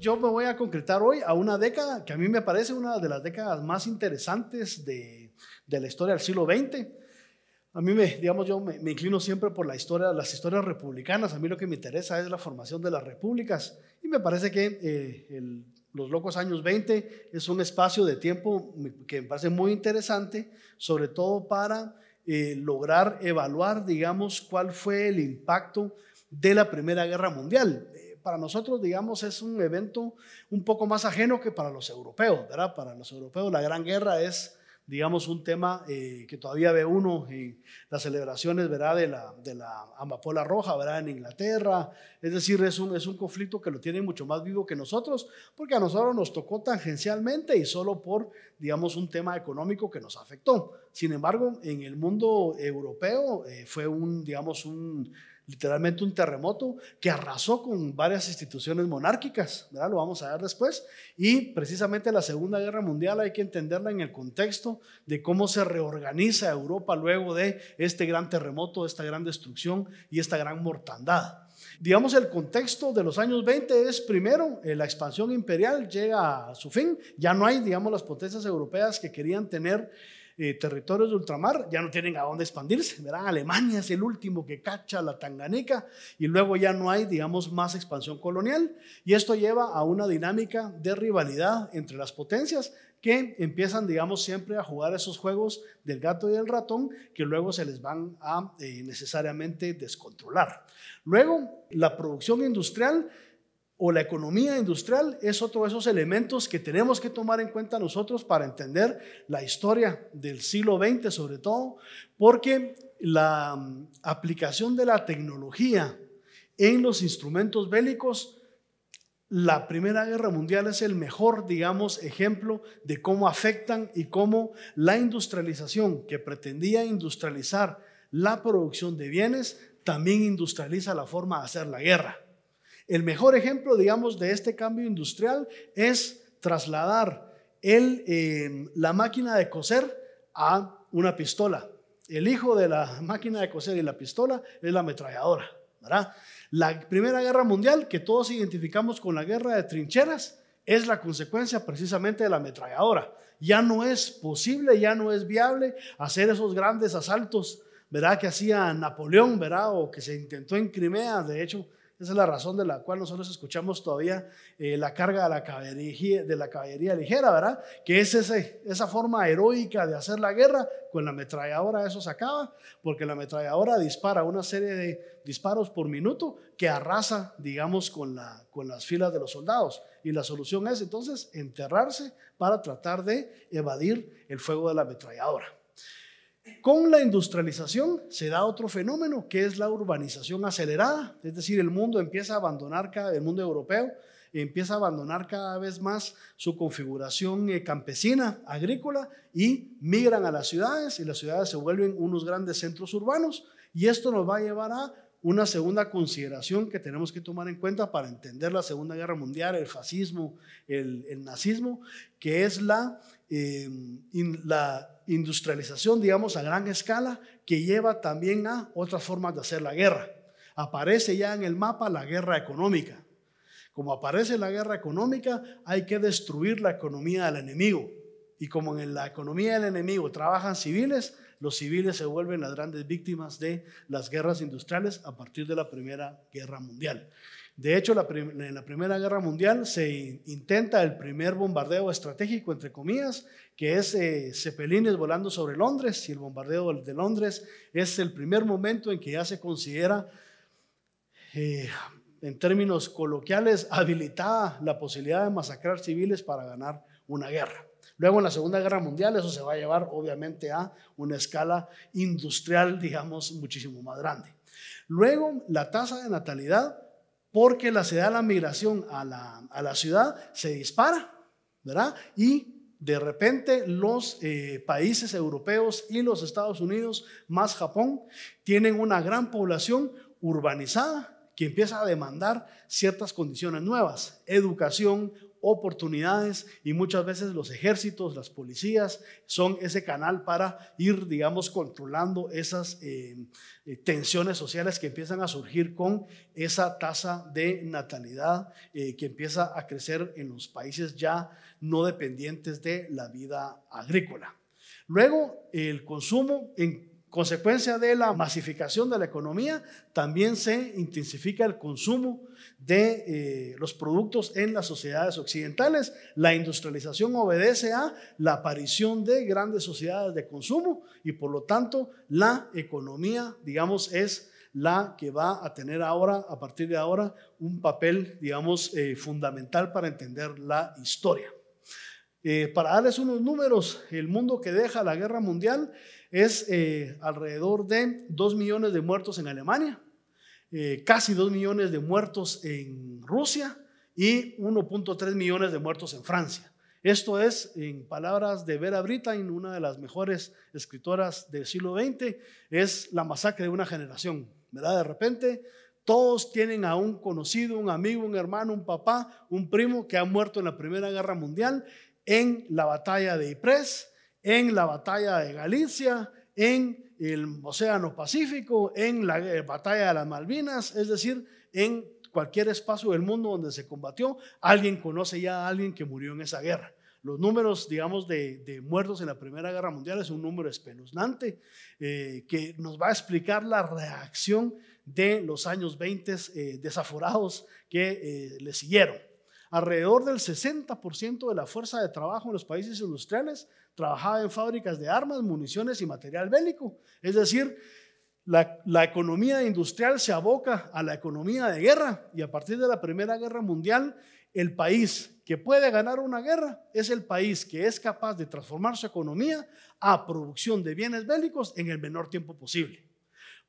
yo me voy a concretar hoy a una década que a mí me parece una de las décadas más interesantes de, de la historia del siglo XX. A mí, me, digamos, yo me, inclino siempre por la historia, las historias republicanas. A mí lo que me interesa es la formación de las repúblicas. Y me parece que eh, los locos años 20 es un espacio de tiempo que me parece muy interesante, sobre todo para eh, lograr evaluar, digamos, cuál fue el impacto de la Primera Guerra Mundial para nosotros, digamos, es un evento un poco más ajeno que para los europeos, ¿verdad? Para los europeos la Gran Guerra es, digamos, un tema eh, que todavía ve uno en las celebraciones, ¿verdad? De la, de la Amapola Roja, ¿verdad? En Inglaterra. Es decir, es un, es un conflicto que lo tiene mucho más vivo que nosotros, porque a nosotros nos tocó tangencialmente y solo por, digamos, un tema económico que nos afectó. Sin embargo, en el mundo europeo eh, fue un, digamos, un literalmente un terremoto que arrasó con varias instituciones monárquicas, ¿verdad? lo vamos a ver después, y precisamente la Segunda Guerra Mundial hay que entenderla en el contexto de cómo se reorganiza Europa luego de este gran terremoto, esta gran destrucción y esta gran mortandad. Digamos, el contexto de los años 20 es, primero, eh, la expansión imperial llega a su fin, ya no hay, digamos, las potencias europeas que querían tener eh, territorios de ultramar, ya no tienen a dónde expandirse, ¿verdad? Alemania es el último que cacha la Tanganica y luego ya no hay, digamos, más expansión colonial y esto lleva a una dinámica de rivalidad entre las potencias que empiezan, digamos, siempre a jugar esos juegos del gato y del ratón que luego se les van a eh, necesariamente descontrolar. Luego, la producción industrial o la economía industrial es otro de esos elementos que tenemos que tomar en cuenta nosotros para entender la historia del siglo XX sobre todo, porque la mm, aplicación de la tecnología en los instrumentos bélicos, la Primera Guerra Mundial es el mejor, digamos, ejemplo de cómo afectan y cómo la industrialización que pretendía industrializar la producción de bienes también industrializa la forma de hacer la guerra. El mejor ejemplo, digamos, de este cambio industrial es trasladar em, la máquina de coser a una pistola. El hijo de la máquina de coser y la pistola es la ametralladora. La Primera Guerra Mundial, que todos identificamos con la guerra de trincheras, es la consecuencia precisamente de la ametralladora. Ya no es posible, ya no es viable hacer esos grandes asaltos, ¿verdad? Que hacía Napoleón, ¿verdad? O que se intentó en Crimea, de hecho, esa es la razón de la cual nosotros escuchamos todavía eh, la carga de la, caballería, ligera, ¿verdad? Que es esa forma heroica de hacer la guerra. Con la ametralladora eso se acaba, porque la ametralladora dispara una serie de disparos por minuto que arrasa, digamos, con, con las filas de los soldados. Y la solución es entonces enterrarse para tratar de evadir el fuego de la ametralladora. Con la industrialización se da otro fenómeno que es la urbanización acelerada, es decir, el mundo empieza a abandonar cada, el mundo europeo empieza a abandonar cada vez más su configuración eh, campesina, agrícola y migran a las ciudades y las ciudades se vuelven unos grandes centros urbanos y esto nos va a llevar a una segunda consideración que tenemos que tomar en cuenta para entender la Segunda Guerra Mundial, el fascismo, el, nazismo, que es la, eh, la industrialización, digamos, a gran escala, que lleva también a otras formas de hacer la guerra. Aparece ya en el mapa la guerra económica. Como aparece la guerra económica, hay que destruir la economía del enemigo. Y como en la economía del enemigo trabajan civiles, los civiles se vuelven las grandes víctimas de las guerras industriales a partir de la Primera Guerra Mundial. De hecho, en la Primera Guerra Mundial se intenta el primer bombardeo estratégico, entre comillas, que es eh, cepelines volando sobre Londres, y el bombardeo de Londres es el primer momento en que ya se considera, eh, en términos coloquiales, habilitada la posibilidad de masacrar civiles para ganar una guerra. Luego en la Segunda Guerra Mundial eso se va a llevar obviamente a una escala industrial, digamos, muchísimo más grande. Luego la tasa de natalidad porque la ciudad, la migración a la, ciudad se dispara, ¿verdad? Y de repente los eh, países europeos y los Estados Unidos, más Japón, tienen una gran población urbanizada que empieza a demandar ciertas condiciones nuevas, educación, oportunidades y muchas veces los ejércitos, las policías son ese canal para ir, digamos, controlando esas eh, eh, tensiones sociales que empiezan a surgir con esa tasa de natalidad eh, que empieza a crecer en los países ya no dependientes de la vida agrícola. Luego, el consumo en Consecuencia de la masificación de la economía, también se intensifica el consumo de eh, los productos en las sociedades occidentales. La industrialización obedece a la aparición de grandes sociedades de consumo y por lo tanto la economía, digamos, es la que va a tener ahora, a partir de ahora, un papel, digamos, eh, fundamental para entender la historia. Eh, para darles unos números, el mundo que deja la guerra mundial es eh, alrededor de 2 millones de muertos en Alemania, eh, casi 2 millones de muertos en Rusia y 1.3 millones de muertos en Francia. Esto es, en palabras de Vera Brittain, una de las mejores escritoras del siglo XX, es la masacre de una generación, De repente todos tienen a un conocido, un amigo, un hermano, un papá, un primo que ha muerto en la Primera Guerra Mundial, en la batalla de Ypres, en la batalla de Galicia, en el Océano Pacífico, en la eh, batalla de las Malvinas, es decir, en cualquier espacio del mundo donde se combatió, alguien conoce ya a alguien que murió en esa guerra. Los números, digamos, de, muertos en la Primera Guerra Mundial es un número espeluznante eh, que nos va a explicar la reacción de los años 20 eh, desaforados que le siguieron. Alrededor del 60% de la fuerza de trabajo en los países industriales trabajaba en fábricas de armas, municiones y material bélico. Es decir, la, economía industrial se aboca a la economía de guerra y a partir de la Primera Guerra Mundial, el país que puede ganar una guerra es el país que es capaz de transformar su economía a producción de bienes bélicos en el menor tiempo posible.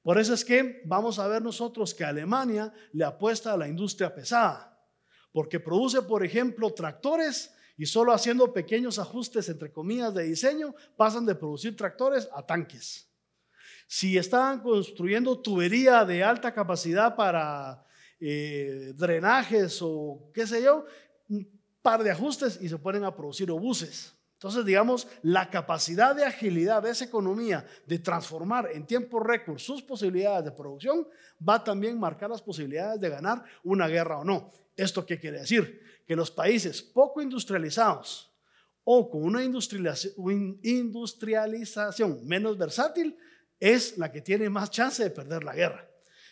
Por eso es que vamos a ver nosotros que Alemania le apuesta a la industria pesada, porque produce, por ejemplo, tractores y solo haciendo pequeños ajustes, entre comillas, de diseño, pasan de producir tractores a tanques. Si estaban construyendo tubería de alta capacidad para eh, drenajes o qué sé yo, un par de ajustes y se ponen a producir obuses. Entonces, digamos, la capacidad de agilidad de esa economía, de transformar en tiempo récord sus posibilidades de producción, va también a marcar las posibilidades de ganar una guerra o no. ¿Esto qué quiere decir? Que los países poco industrializados o con una industrialización menos versátil es la que tiene más chance de perder la guerra.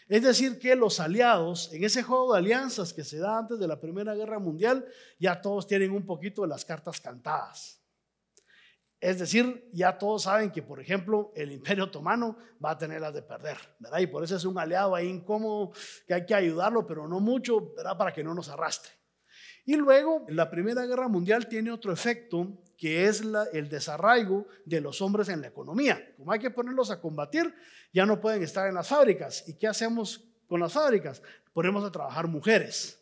Es decir, que los aliados, en ese juego de alianzas que se da antes de la Primera Guerra Mundial, ya todos tienen un poquito de las cartas cantadas. Es decir, ya todos saben que, por ejemplo, el Imperio Otomano va a tener las de perder, ¿verdad? Y por eso es un aliado ahí incómodo, que hay que ayudarlo, pero no mucho, ¿verdad? Para que no nos arrastre. Y luego, la Primera Guerra Mundial tiene otro efecto, que es el desarraigo de los hombres en la economía. Como hay que ponerlos a combatir, ya no pueden estar en las fábricas. ¿Y qué hacemos con las fábricas? Ponemos a trabajar mujeres.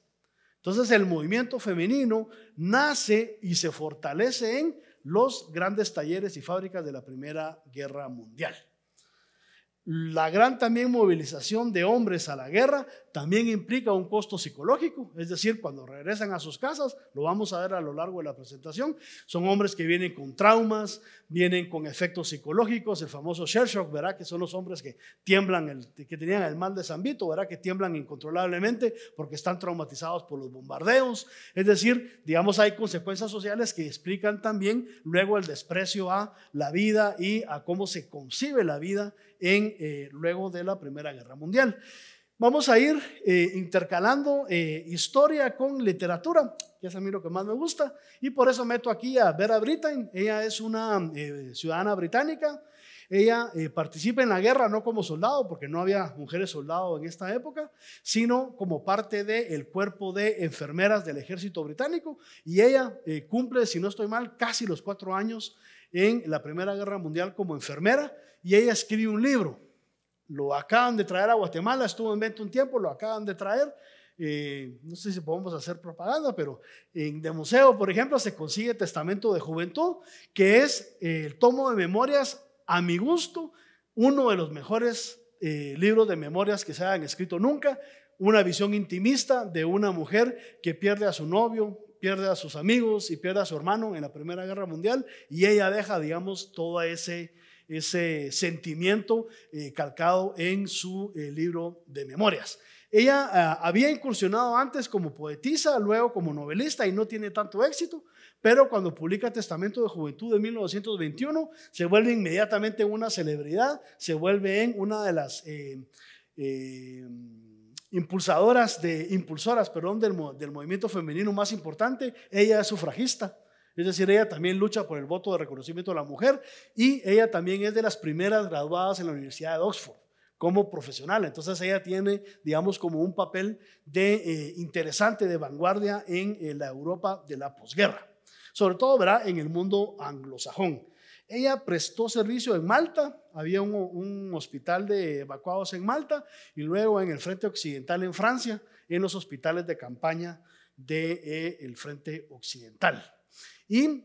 Entonces el movimiento femenino nace y se fortalece en los grandes talleres y fábricas de la Primera Guerra Mundial. La gran también movilización de hombres a la guerra también implica un costo psicológico, es decir, cuando regresan a sus casas, lo vamos a ver a lo largo de la presentación, son hombres que vienen con traumas, vienen con efectos psicológicos, el famoso shell shock, ¿verá? Que son los hombres que tiemblan, que tenían el mal de San Vito, ¿verdad? Que tiemblan incontrolablemente porque están traumatizados por los bombardeos, es decir, digamos, hay consecuencias sociales que explican también luego el desprecio a la vida y a cómo se concibe la vida en, eh, luego de la Primera Guerra Mundial. Vamos a ir eh, intercalando eh, historia con literatura, que es a mí lo que más me gusta, y por eso meto aquí a Vera Brittain. Ella es una ciudadana británica, ella participa en la guerra no como soldado, porque no había mujeres soldados en esta época, sino como parte del cuerpo de enfermeras del ejército británico. Y ella cumple, si no estoy mal, casi los cuatro años en la Primera Guerra Mundial como enfermera y ella escribe un libro. Lo acaban de traer a Guatemala, estuvo en venta un tiempo, lo acaban de traer. Eh, no sé si podemos hacer propaganda, pero en de museo, por ejemplo, se consigue Testamento de Juventud, que es eh, el tomo de memorias, a mi gusto, uno de los mejores eh, libros de memorias que se hayan escrito nunca, una visión intimista de una mujer que pierde a su novio, pierde a sus amigos y pierde a su hermano en la Primera Guerra Mundial y ella deja, digamos, todo ese ese sentimiento eh, calcado en su eh, libro de memorias. Ella ah, había incursionado antes como poetisa, luego como novelista y no tiene tanto éxito, pero cuando publica Testamento de Juventud de 1921, se vuelve inmediatamente una celebridad, se vuelve en una de las eh, impulsadoras, de, impulsoras del movimiento femenino más importante. Ella es sufragista es decir, ella también lucha por el voto de reconocimiento de la mujer y ella también es de las primeras graduadas en la Universidad de Oxford como profesional. Entonces ella tiene, digamos, como un papel de, eh, interesante de vanguardia en eh, la Europa de la posguerra, sobre todo verá, en el mundo anglosajón. Ella prestó servicio en Malta, había un, hospital de evacuados en Malta y luego en el Frente Occidental en Francia, en los hospitales de campaña del de, eh, Frente Occidental. Y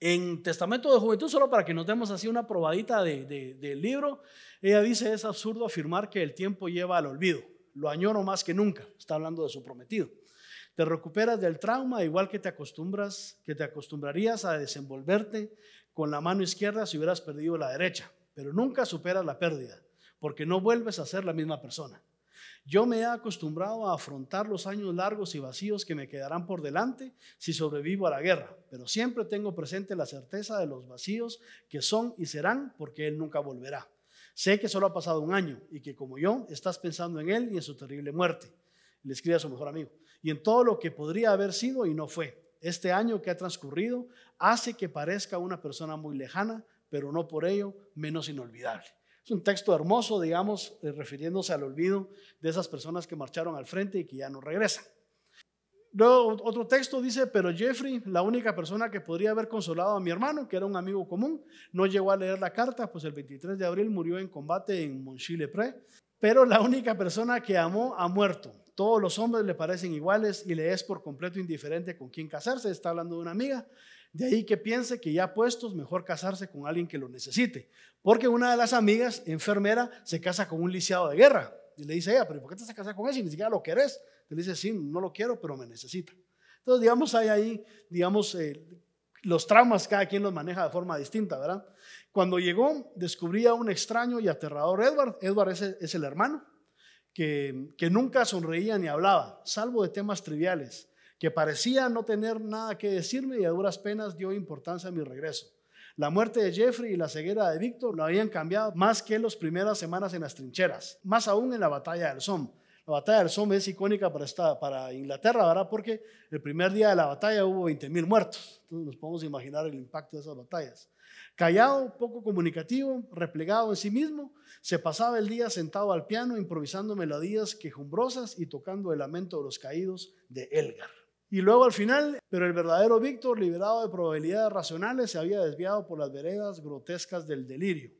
en Testamento de Juventud, solo para que nos demos así una probadita del libro, ella dice, es absurdo afirmar que el tiempo lleva al olvido, lo añoro más que nunca, está hablando de su prometido. Te recuperas del trauma igual que te acostumbras, que te acostumbrarías a desenvolverte con la mano izquierda si hubieras perdido la derecha, pero nunca superas la pérdida, porque no vuelves a ser la misma persona. Yo me he acostumbrado a afrontar los años largos y vacíos que me quedarán por delante si sobrevivo a la guerra, pero siempre tengo presente la certeza de los vacíos que son y serán porque Él nunca volverá. Sé que solo ha pasado un año y que como yo estás pensando en Él y en su terrible muerte. Le escribe a su mejor amigo. Y en todo lo que podría haber sido y no fue. Este año que ha transcurrido hace que parezca una persona muy lejana, pero no por ello menos inolvidable. Es un texto hermoso, digamos, eh, refiriéndose al olvido de esas personas que marcharon al frente y que ya no regresan. Luego otro texto dice, pero Jeffrey, la única persona que podría haber consolado a mi hermano, que era un amigo común, no llegó a leer la carta, pues el 23 de abril murió en combate en monchy pero la única persona que amó ha muerto. Todos los hombres le parecen iguales y le es por completo indiferente con quién casarse. Está hablando de una amiga de ahí que piense que ya puestos, mejor casarse con alguien que lo necesite. Porque una de las amigas, enfermera, se casa con un lisiado de guerra. Y le dice ella, pero ¿por qué te a casar con él si ni siquiera lo querés? le dice, sí, no lo quiero, pero me necesita. Entonces, digamos, hay ahí, digamos, eh, los traumas cada quien los maneja de forma distinta, ¿verdad? Cuando llegó, descubría un extraño y aterrador Edward. Edward es, el hermano, que, que nunca sonreía ni hablaba, salvo de temas triviales que parecía no tener nada que decirme y a duras penas dio importancia a mi regreso. La muerte de Jeffrey y la ceguera de Víctor lo habían cambiado más que las primeras semanas en las trincheras, más aún en la batalla del Somme. La batalla del Somme es icónica para, para Inglaterra, ¿verdad? Porque el primer día de la batalla hubo 20.000 muertos. Entonces nos podemos imaginar el impacto de esas batallas. Callado, poco comunicativo, replegado en sí mismo, se pasaba el día sentado al piano improvisando melodías quejumbrosas y tocando el lamento de los caídos de Elgar. Y luego al final, pero el verdadero Víctor, liberado de probabilidades racionales, se había desviado por las veredas grotescas del delirio.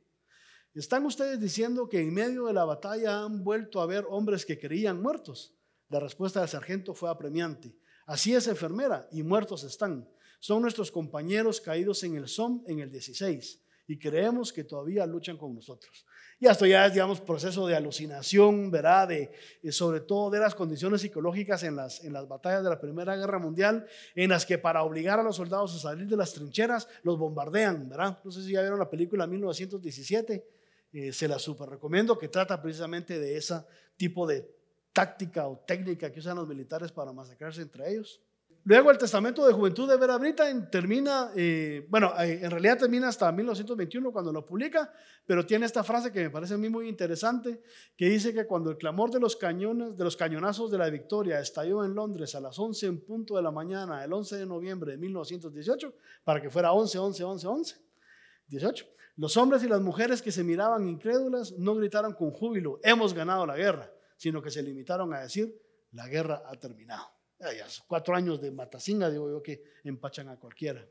¿Están ustedes diciendo que en medio de la batalla han vuelto a ver hombres que creían muertos? La respuesta del sargento fue apremiante. Así es, enfermera, y muertos están. Son nuestros compañeros caídos en el SOM en el 16 y creemos que todavía luchan con nosotros. Y esto ya es, digamos, proceso de alucinación, ¿verdad? De, eh, sobre todo de las condiciones psicológicas en las, en las batallas de la Primera Guerra Mundial, en las que para obligar a los soldados a salir de las trincheras, los bombardean, ¿verdad? No sé si ya vieron la película 1917, eh, se la super recomiendo, que trata precisamente de ese tipo de táctica o técnica que usan los militares para masacrarse entre ellos. Luego el Testamento de Juventud de Vera Brita termina, eh, bueno, eh, en realidad termina hasta 1921 cuando lo publica, pero tiene esta frase que me parece a mí muy interesante, que dice que cuando el clamor de los cañones, de los cañonazos de la victoria estalló en Londres a las 11 en punto de la mañana, el 11 de noviembre de 1918, para que fuera 11, 11, 11, 11, 18, los hombres y las mujeres que se miraban incrédulas no gritaron con júbilo, hemos ganado la guerra, sino que se limitaron a decir, la guerra ha terminado cuatro años de Matacinga, digo yo que empachan a cualquiera.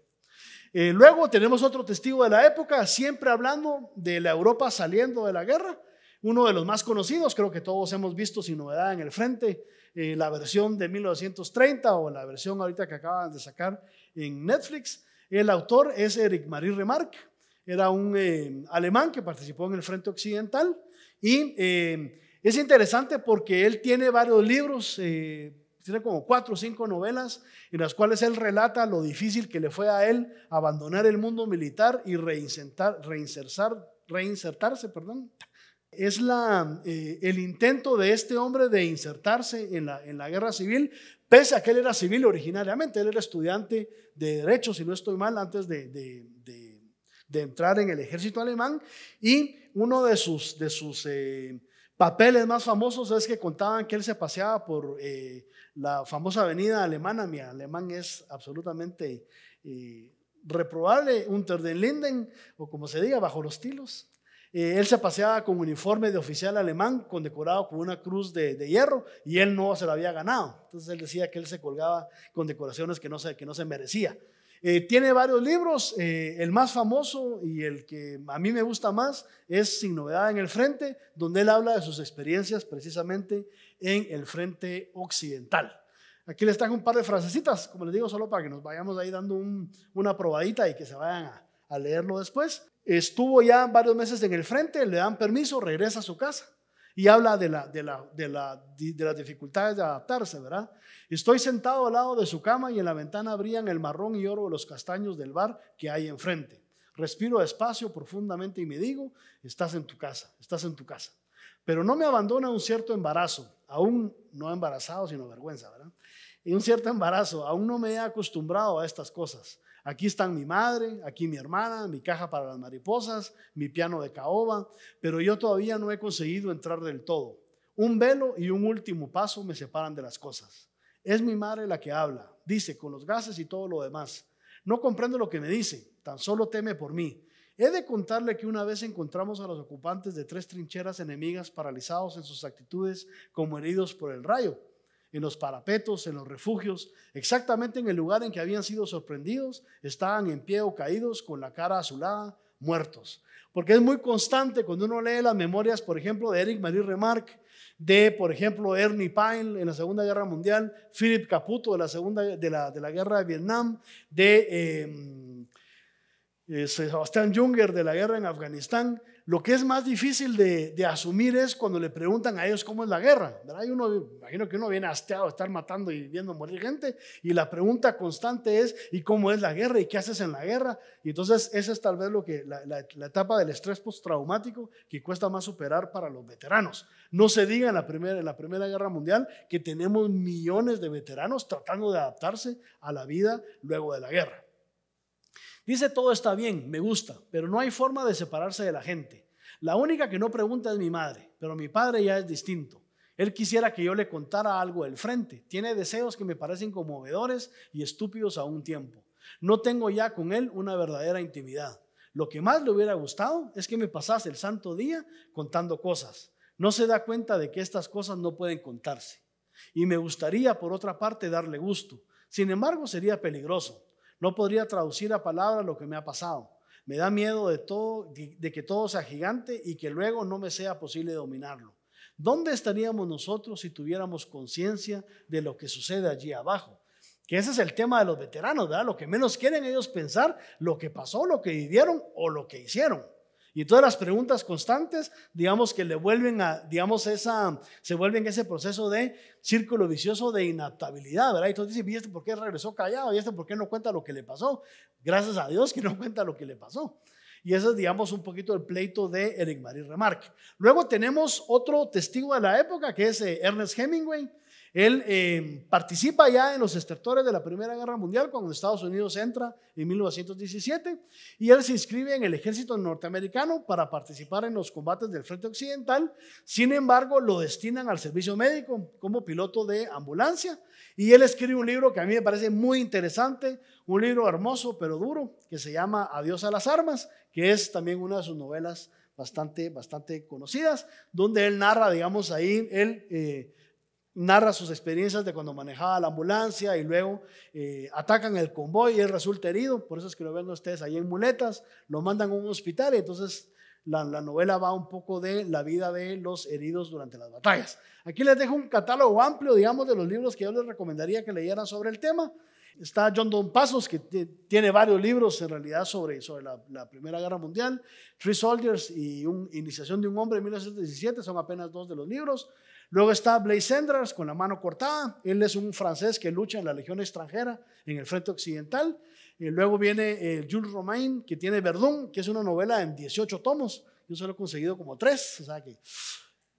Eh, luego tenemos otro testigo de la época, siempre hablando de la Europa saliendo de la guerra, uno de los más conocidos, creo que todos hemos visto sin novedad en el frente, eh, la versión de 1930 o la versión ahorita que acaban de sacar en Netflix. El autor es Eric Marie Remarque, era un eh, alemán que participó en el frente occidental y es interesante porque él tiene varios libros tiene como cuatro o cinco novelas en las cuales él relata lo difícil que le fue a él abandonar el mundo militar y reinsertar, reinsertar, reinsertarse. Perdón. Es la, eh, el intento de este hombre de insertarse en la, en la guerra civil, pese a que él era civil originariamente, él era estudiante de derecho, si no estoy mal, antes de, de, de, entrar en el ejército alemán. Y uno de sus, de sus eh, papeles más famosos es que contaban que él se paseaba por, eh, la famosa avenida alemana, mi alemán es absolutamente eh, reprobable, unter den Linden, o como se diga, bajo los tilos. Eh, él se paseaba con uniforme de oficial alemán, condecorado con una cruz de, hierro, y él no se la había ganado. Entonces él decía que él se colgaba con decoraciones que no se, que no se merecía. Eh, tiene varios libros, el más famoso y el que a mí me gusta más es Sin novedad en el frente, donde él habla de sus experiencias precisamente en el frente occidental. Aquí les traigo un par de frasecitas, como les digo, solo para que nos vayamos ahí dando una probadita y que se vayan a, leerlo después. Estuvo ya varios meses en el frente, le dan permiso, regresa a su casa y habla de, las dificultades de adaptarse, ¿verdad? Estoy sentado al lado de su cama y en la ventana abrían el marrón y oro de los castaños del bar que hay enfrente. Respiro despacio, profundamente y me digo, estás en tu casa, estás en tu casa. Pero no me abandona un cierto embarazo, aún no embarazado, sino vergüenza, ¿verdad? Y un cierto embarazo, aún no me he acostumbrado a estas cosas. Aquí están mi madre, aquí mi hermana, mi caja para las mariposas, mi piano de caoba, pero yo todavía no he conseguido entrar del todo. Un velo y un último paso me separan de las cosas. Es mi madre la que habla, dice, con los gases y todo lo demás. No comprendo lo que me dice, tan solo teme por mí. He de contarle que una vez encontramos a los ocupantes de tres trincheras enemigas paralizados en sus actitudes como heridos por el rayo, en los parapetos, en los refugios, exactamente en el lugar en que habían sido sorprendidos, estaban en pie o caídos con la cara azulada, muertos. Porque es muy constante cuando uno lee las memorias, por ejemplo, de Eric Marie Remarque, de, por ejemplo, Ernie Pine en la Segunda Guerra Mundial, Philip Caputo de la, segunda, de la, de la Guerra de Vietnam, de... Eh, eh, Sebastián Junger de la guerra en Afganistán, lo que es más difícil de, asumir es cuando le preguntan a ellos cómo es la guerra. imagino que uno viene hasteado de estar matando y viendo morir gente, y la pregunta constante es, ¿y cómo es la guerra? ¿Y qué haces en la guerra? Y entonces esa es tal vez lo que, la, etapa del estrés postraumático que cuesta más superar para los veteranos. No se diga en la Primera Guerra Mundial que tenemos millones de veteranos tratando de adaptarse a la vida luego de la guerra. Dice todo está bien, me gusta, pero no hay forma de separarse de la gente. La única que no pregunta es mi madre, pero mi padre ya es distinto. Él quisiera que yo le contara algo del frente. Tiene deseos que me parecen conmovedores y estúpidos a un tiempo. No tengo ya con él una verdadera intimidad. Lo que más le hubiera gustado es que me pasase el santo día contando cosas. No se da cuenta de que estas cosas no pueden contarse. Y me gustaría, por otra parte, darle gusto. Sin embargo, sería peligroso. No podría traducir a palabra lo que me ha pasado. Me da miedo de, todo, de que todo sea gigante y que luego no me sea posible dominarlo. ¿Dónde estaríamos nosotros si tuviéramos conciencia de lo que sucede allí abajo? Que ese es el tema de los veteranos, ¿verdad? Lo que menos quieren ellos pensar, lo que pasó, lo que vivieron o lo que hicieron. Y todas las preguntas constantes, digamos que le vuelven a, digamos, esa, se vuelven ese proceso de círculo vicioso de inaptabilidad, ¿verdad? Y entonces dicen, ¿y este por qué regresó callado? ¿Y este por qué no cuenta lo que le pasó? Gracias a Dios que no cuenta lo que le pasó. Y eso es, digamos, un poquito el pleito de Eric Marie Remarque. Luego tenemos otro testigo de la época, que es eh, Ernest Hemingway él em, participa ya en los estertores de la Primera Guerra Mundial cuando Estados Unidos entra en 1917 y él se inscribe en el ejército norteamericano para participar en los combates del Frente Occidental. Sin embargo, lo destinan al servicio médico como piloto de ambulancia y él escribe un libro que a mí me parece muy interesante, un libro hermoso pero duro que se llama Adiós a las armas, que es también una de sus novelas bastante, bastante conocidas, donde él narra, digamos, ahí él narra sus experiencias de cuando manejaba la ambulancia y luego eh, atacan el convoy y él resulta herido, por eso es que lo ven ustedes ahí en muletas, lo mandan a un hospital y entonces la, la, novela va un poco de la vida de los heridos durante las batallas. Aquí les dejo un catálogo amplio, digamos, de los libros que yo les recomendaría que leyeran sobre el tema. Está John Don Pasos, que tiene varios libros en realidad sobre, sobre la, la, Primera Guerra Mundial. Three Soldiers y un, Iniciación de un Hombre en 1917 son apenas dos de los libros. Luego está Blaise sanders con la mano cortada. Él es un francés que lucha en la Legión extranjera en el Frente Occidental. Y luego viene eh, Jules Romain, que tiene Verdun, que es una novela en 18 tomos. Yo solo he conseguido como tres, o sea que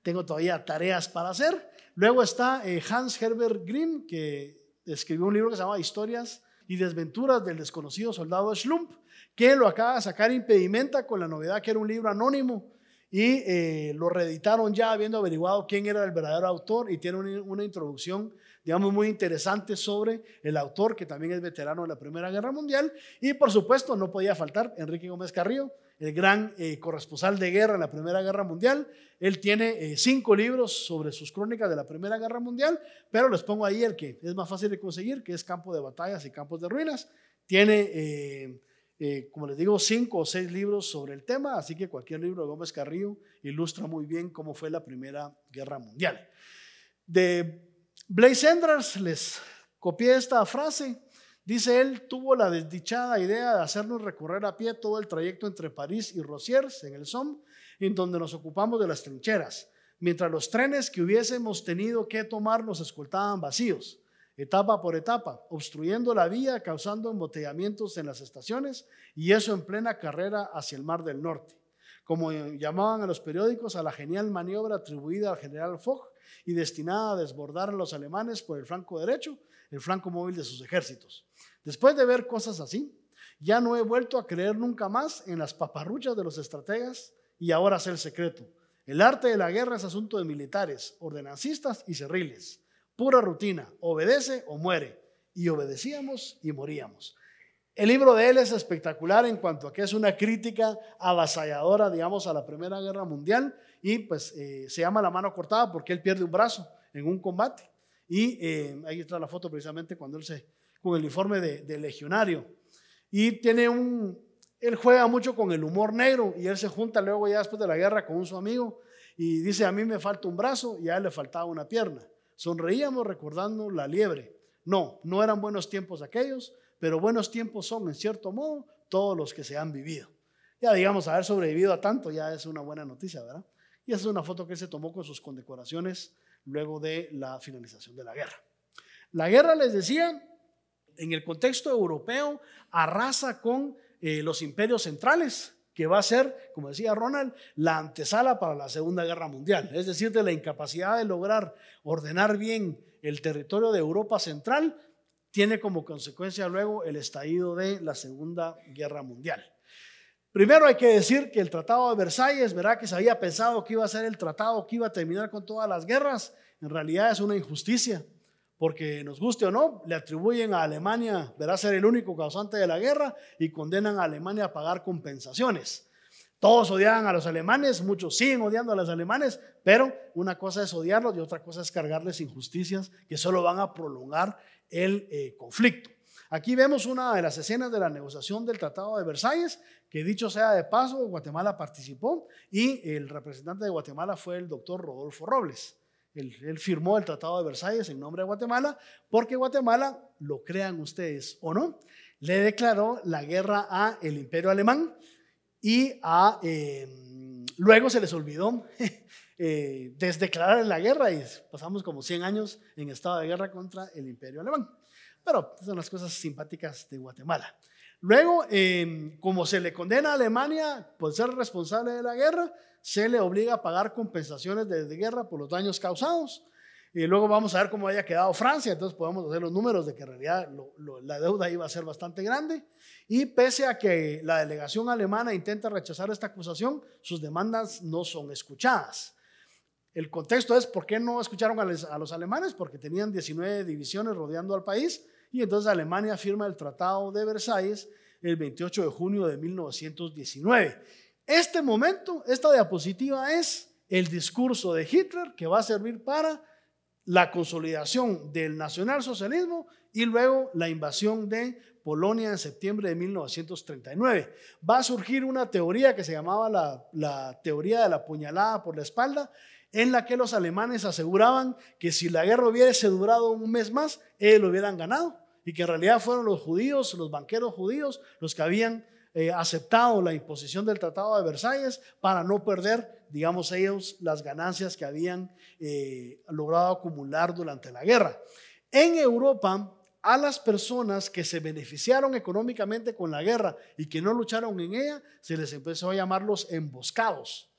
tengo todavía tareas para hacer. Luego está eh, Hans Herbert Grimm, que escribió un libro que se llama Historias y desventuras del desconocido soldado Schlump, que lo acaba de sacar impedimenta con la novedad que era un libro anónimo y eh, lo reeditaron ya habiendo averiguado quién era el verdadero autor y tiene una, introducción, digamos, muy interesante sobre el autor, que también es veterano de la Primera Guerra Mundial. Y por supuesto, no podía faltar Enrique Gómez Carrillo, el gran eh, corresponsal de guerra en la Primera Guerra Mundial. Él tiene eh, cinco libros sobre sus crónicas de la Primera Guerra Mundial, pero les pongo ahí el que es más fácil de conseguir, que es Campo de Batallas y Campos de Ruinas. Tiene eh, como les digo, cinco o seis libros sobre el tema, así que cualquier libro de Gómez Carrillo ilustra muy bien cómo fue la Primera Guerra Mundial. De Blaise Enders les copié esta frase. Dice él, tuvo la desdichada idea de hacernos recorrer a pie todo el trayecto entre París y Rosiers en el Somme, en donde nos ocupamos de las trincheras, mientras los trenes que hubiésemos tenido que tomar nos escoltaban vacíos etapa por etapa, obstruyendo la vía, causando embotellamientos en las estaciones y eso en plena carrera hacia el Mar del Norte, como llamaban a los periódicos a la genial maniobra atribuida al general Foch y destinada a desbordar a los alemanes por el flanco derecho, el flanco móvil de sus ejércitos. Después de ver cosas así, ya no he vuelto a creer nunca más en las paparruchas de los estrategas y ahora sé el secreto. El arte de la guerra es asunto de militares, ordenancistas y cerriles. Pura rutina, obedece o muere. Y obedecíamos y moríamos. El libro de él es espectacular en cuanto a que es una crítica avasalladora, digamos, a la Primera Guerra Mundial y pues eh, se llama La mano cortada porque él pierde un brazo en un combate. Y eh, ahí está la foto precisamente cuando él se, con el uniforme de, legionario. Y tiene un, él juega mucho con el humor negro y él se junta luego ya después de la guerra con su amigo y dice, a mí me falta un brazo y a él le faltaba una pierna sonreíamos recordando la liebre. No, no eran buenos tiempos aquellos, pero buenos tiempos son, en cierto modo, todos los que se han vivido. Ya digamos, haber sobrevivido a tanto ya es una buena noticia, ¿verdad? Y esa es una foto que se tomó con sus condecoraciones luego de la finalización de la guerra. La guerra, les decía, en el contexto europeo, arrasa con eh, los imperios centrales, que va a ser, como decía Ronald, la antesala para la Segunda Guerra Mundial, es decir, de la incapacidad de lograr ordenar bien el territorio de Europa Central, tiene como consecuencia luego el estallido de la Segunda Guerra Mundial. Primero hay que decir que el Tratado de Versalles, ¿verdad que se había pensado que iba a ser el tratado que iba a terminar con todas las guerras, en realidad es una injusticia porque nos guste o no, le atribuyen a Alemania, verá ser el único causante de la guerra, y condenan a Alemania a pagar compensaciones. Todos odiaban a los alemanes, muchos siguen odiando a los alemanes, pero una cosa es odiarlos y otra cosa es cargarles injusticias que solo van a prolongar el eh, conflicto. Aquí vemos una de las escenas de la negociación del Tratado de Versalles, que dicho sea de paso, Guatemala participó y el representante de Guatemala fue el doctor Rodolfo Robles. Él, firmó el Tratado de Versalles en nombre de Guatemala, porque Guatemala, lo crean ustedes o no, le declaró la guerra a el Imperio Alemán y a, em, luego se les olvidó eh, desdeclarar la guerra y pasamos como 100 años en estado de guerra contra el Imperio Alemán. Pero son las cosas simpáticas de Guatemala. Luego, em, como se le condena a Alemania por ser responsable de la guerra, se le obliga a pagar compensaciones de, guerra por los daños causados. Y luego vamos a ver cómo haya quedado Francia, entonces podemos hacer los números de que en realidad la deuda iba a ser bastante grande. Y pese a que la delegación alemana intenta rechazar esta acusación, sus demandas no son escuchadas. El contexto es por qué no escucharon a los alemanes, porque tenían 19 divisiones rodeando al país y entonces Alemania firma el Tratado de Versalles el 28 de junio de 1919. Este momento, esta diapositiva es el discurso de Hitler que va a servir para la consolidación del nacionalsocialismo y luego la invasión de Polonia en septiembre de 1939. Va a surgir una teoría que se llamaba la, teoría de la puñalada por la espalda, en la que los alemanes aseguraban que si la guerra hubiese durado un mes más, ellos lo hubieran ganado y que en realidad fueron los judíos, los banqueros judíos, los que habían eh, aceptado la imposición del Tratado de Versalles para no perder, digamos, ellos las ganancias que habían eh, logrado acumular durante la guerra. En Europa, a las personas que se beneficiaron económicamente con la guerra y que no lucharon en ella, se les empezó a llamar los emboscados.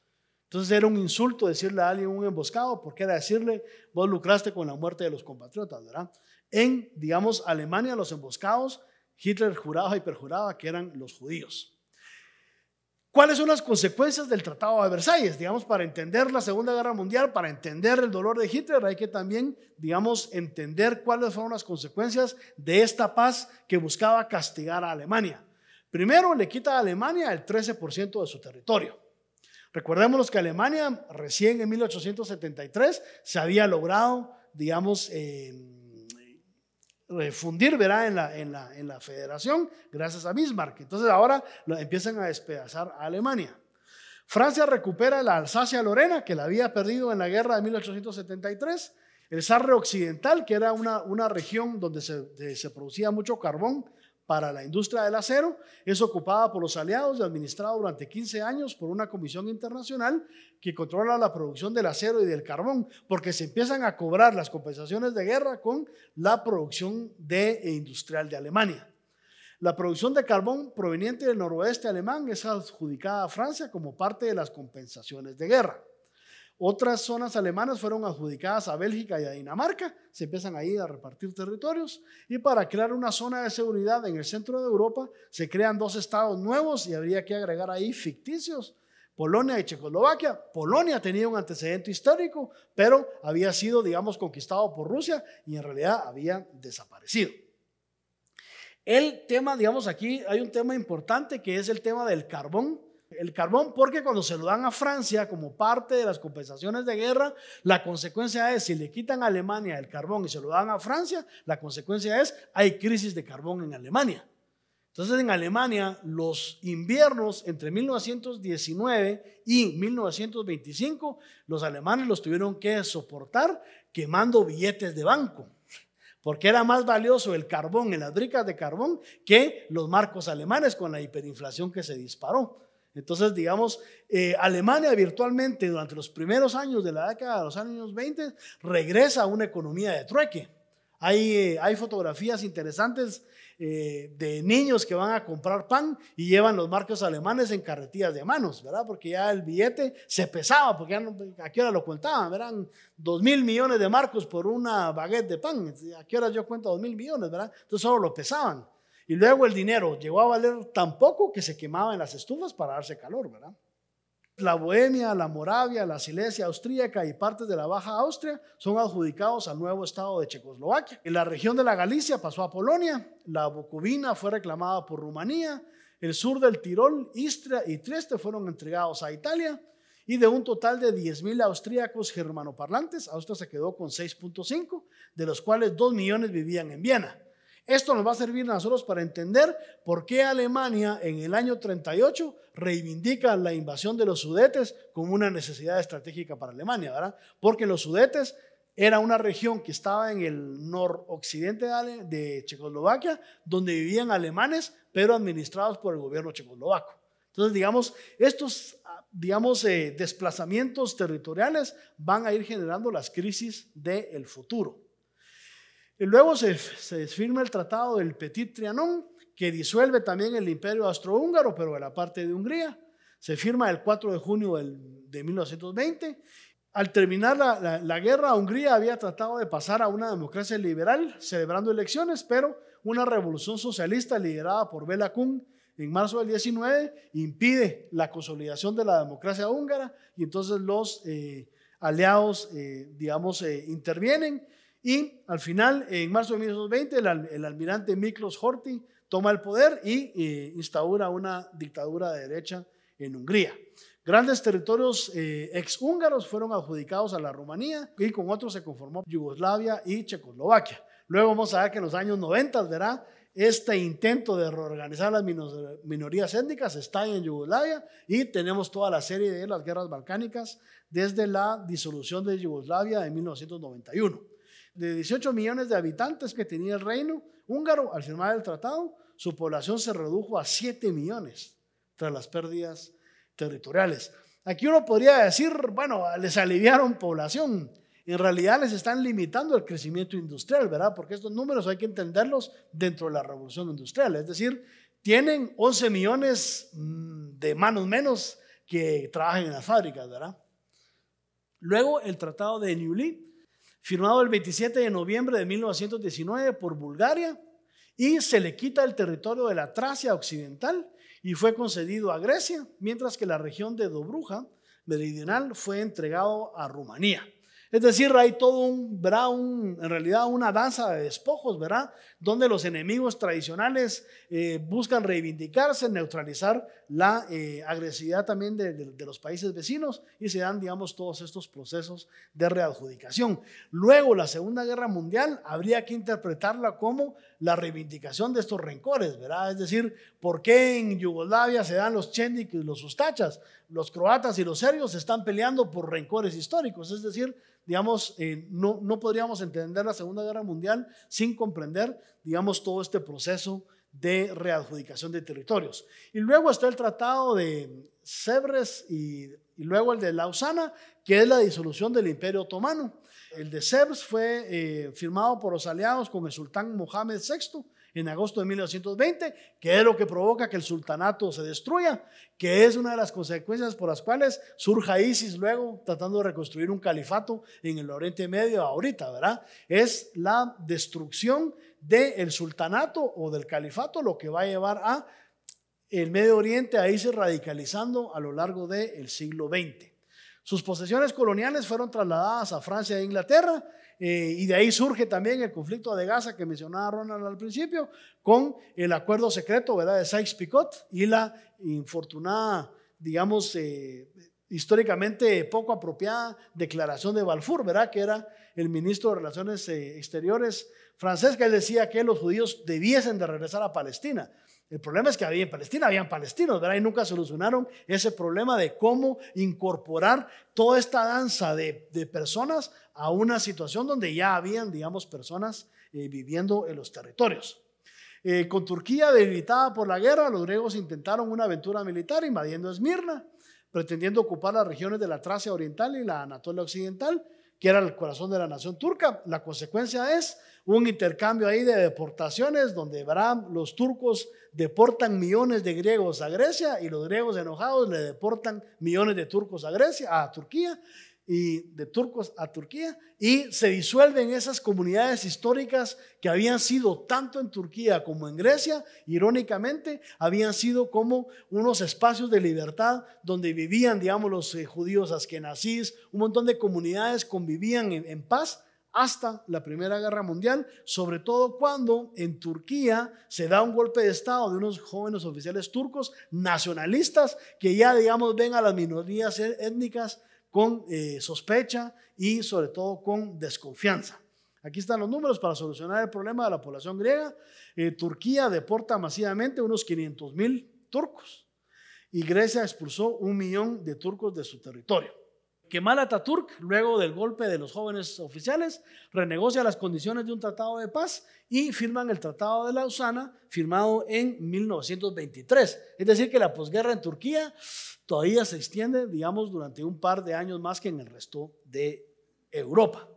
Entonces era un insulto decirle a alguien un emboscado porque era decirle, vos lucraste con la muerte de los compatriotas, ¿verdad? en, digamos, Alemania, los emboscados, Hitler juraba y perjuraba que eran los judíos. ¿Cuáles son las consecuencias del Tratado de Versalles? Digamos, para entender la Segunda Guerra Mundial, para entender el dolor de Hitler, hay que también, digamos, entender cuáles fueron las consecuencias de esta paz que buscaba castigar a Alemania. Primero, le quita a Alemania el 13% de su territorio. Recordémonos que Alemania recién en 1873 se había logrado, digamos, en... Eh, fundir, verá, en la, federación, gracias a Bismarck. Entonces ahora empiezan a despedazar a Alemania. Francia recupera la Alsacia-Lorena, que la había perdido en la guerra de 1873. El Sarre Occidental, que era una, región donde se, se producía mucho carbón, para la industria del acero, es ocupada por los aliados y administrada durante 15 años por una comisión internacional que controla la producción del acero y del carbón, porque se empiezan a cobrar las compensaciones de guerra con la producción eh, industrial de Alemania. La producción de carbón proveniente del noroeste alemán es adjudicada a Francia como parte de las compensaciones de guerra. Otras zonas alemanas fueron adjudicadas a Bélgica y a Dinamarca, se empiezan ahí a repartir territorios y para crear una zona de seguridad en el centro de Europa se crean dos estados nuevos y habría que agregar ahí ficticios, Polonia y Checoslovaquia. Polonia tenía un antecedente histórico, pero había sido, digamos, conquistado por Rusia y en realidad había desaparecido. El tema, digamos, aquí hay un tema importante que es el tema del carbón el carbón porque cuando se lo dan a Francia como parte de las compensaciones de guerra, la consecuencia es, si le quitan a Alemania el carbón y se lo dan a Francia, la consecuencia es, hay crisis de carbón en Alemania. Entonces en Alemania los inviernos entre 1919 y 1925, los alemanes los tuvieron que soportar quemando billetes de banco, porque era más valioso el carbón en las de carbón que los marcos alemanes con la hiperinflación que se disparó. Entonces, digamos, eh, Alemania virtualmente durante los primeros años de la década de los años 20 regresa a una economía de trueque. Hay, eh, hay fotografías interesantes eh, de niños que van a comprar pan y llevan los marcos alemanes en carretillas de manos, ¿verdad? Porque ya el billete se pesaba, porque a qué hora lo contaban, eran dos mil millones de marcos por una baguette de pan, a qué hora yo cuento dos mil millones, ¿verdad? Entonces solo lo pesaban. Y luego el dinero llegó a valer tan poco que se quemaba en las estufas para darse calor, ¿verdad? La Bohemia, la Moravia, la Silesia austríaca y partes de la Baja Austria son adjudicados al nuevo estado de Checoslovaquia. En la región de la Galicia pasó a Polonia, la Bucovina fue reclamada por Rumanía, el sur del Tirol, Istria y Trieste fueron entregados a Italia y de un total de 10.000 austríacos germanoparlantes, Austria se quedó con 6.5, de los cuales 2 millones vivían en Viena. Esto nos va a servir a nosotros para entender por qué Alemania en el año 38 reivindica la invasión de los sudetes como una necesidad estratégica para Alemania, ¿verdad? Porque los sudetes era una región que estaba en el noroccidente de Checoslovaquia, donde vivían alemanes, pero administrados por el gobierno checoslovaco. Entonces, digamos, estos digamos, eh, desplazamientos territoriales van a ir generando las crisis del futuro. Y luego se, se firma el tratado del Petit Trianon, que disuelve también el imperio austrohúngaro, pero de la parte de Hungría. Se firma el 4 de junio de 1920. Al terminar la, guerra, Hungría había tratado de pasar a una democracia liberal, celebrando elecciones, pero una revolución socialista liderada por Bela Kun en marzo del 19 impide la consolidación de la democracia húngara y entonces los eh, aliados, eh, digamos, eh, intervienen y al final, en marzo de 1920, el, almirante Miklos Horthy toma el poder y eh, instaura una dictadura de derecha en Hungría. Grandes territorios eh, exhúngaros fueron adjudicados a la Rumanía y con otros se conformó Yugoslavia y Checoslovaquia. Luego vamos a ver que en los años 90, verá, este intento de reorganizar las minorías étnicas está en Yugoslavia y tenemos toda la serie de las guerras balcánicas desde la disolución de Yugoslavia en 1991 de 18 millones de habitantes que tenía el reino húngaro al firmar el tratado, su población se redujo a 7 millones tras las pérdidas territoriales. Aquí uno podría decir, bueno, les aliviaron población. En realidad les están limitando el crecimiento industrial, ¿verdad? Porque estos números hay que entenderlos dentro de la revolución industrial. Es decir, tienen 11 millones mm, de manos menos que trabajan en las fábricas, ¿verdad? Luego el Tratado de Newly firmado el 27 de noviembre de 1919 por Bulgaria, y se le quita el territorio de la Tracia occidental y fue concedido a Grecia, mientras que la región de Dobruja meridional fue entregado a Rumanía. Es decir, hay todo un, brown, en realidad una danza de despojos, ¿verdad? Donde los enemigos tradicionales eh, buscan reivindicarse, neutralizar la eh, agresividad también de, de, los países vecinos y se dan, digamos, todos estos procesos de readjudicación. Luego, la Segunda Guerra Mundial habría que interpretarla como la reivindicación de estos rencores, ¿verdad? Es decir, ¿por qué en Yugoslavia se dan los chendik y los ustachas? Los croatas y los serbios están peleando por rencores históricos, es decir, digamos, eh, no, no podríamos entender la Segunda Guerra Mundial sin comprender, digamos, todo este proceso de readjudicación de territorios. Y luego está el Tratado de Sevres y, luego el de Lausana, que es la disolución del Imperio Otomano el de Sebs fue eh, firmado por los aliados con el sultán Mohammed VI en agosto de 1920, que es lo que provoca que el sultanato se destruya, que es una de las consecuencias por las cuales surja ISIS luego tratando de reconstruir un califato en el Oriente Medio ahorita, ¿verdad? Es la destrucción del sultanato o del califato lo que va a llevar a el Medio Oriente a irse radicalizando a lo largo del siglo XX. Sus posesiones coloniales fueron trasladadas a Francia e Inglaterra eh, y de ahí surge también el conflicto de Gaza que mencionaba Ronald al principio con el acuerdo secreto ¿verdad? de Sykes-Picot y la infortunada, digamos, eh, históricamente poco apropiada declaración de Balfour, ¿verdad? que era el ministro de Relaciones eh, Exteriores francés, que él decía que los judíos debiesen de regresar a Palestina. El problema es que había en Palestina, habían palestinos, ¿verdad? Y nunca solucionaron ese problema de cómo incorporar toda esta danza de, personas a una situación donde ya habían, digamos, personas eh, viviendo en los territorios. Eh, con Turquía debilitada por la guerra, los griegos intentaron una aventura militar invadiendo Esmirna, pretendiendo ocupar las regiones de la Tracia Oriental y la Anatolia Occidental, que era el corazón de la nación turca. La consecuencia es un intercambio ahí de deportaciones donde los turcos deportan millones de griegos a Grecia y los griegos enojados le deportan millones de turcos a Grecia, a Turquía y de turcos a Turquía y se disuelven esas comunidades históricas que habían sido tanto en Turquía como en Grecia, irónicamente, habían sido como unos espacios de libertad donde vivían, digamos, los eh, judíos nacís un montón de comunidades convivían en paz hasta la Primera Guerra Mundial, sobre todo cuando en Turquía se da un golpe de Estado de unos jóvenes oficiales turcos nacionalistas que ya, digamos, ven a las minorías e- étnicas con eh, sospecha y sobre todo con desconfianza. Aquí están los números para solucionar el problema de la población griega. Eh, Turquía deporta masivamente unos 500.000 mil turcos y Grecia expulsó un millón de turcos de su territorio. Kemal Ataturk, luego del golpe de los jóvenes oficiales, renegocia las condiciones de un tratado de paz y firman el Tratado de Lausana, firmado en 1923. Es decir, que la posguerra en Turquía todavía se extiende, digamos, durante un par de años más que en el resto de Europa.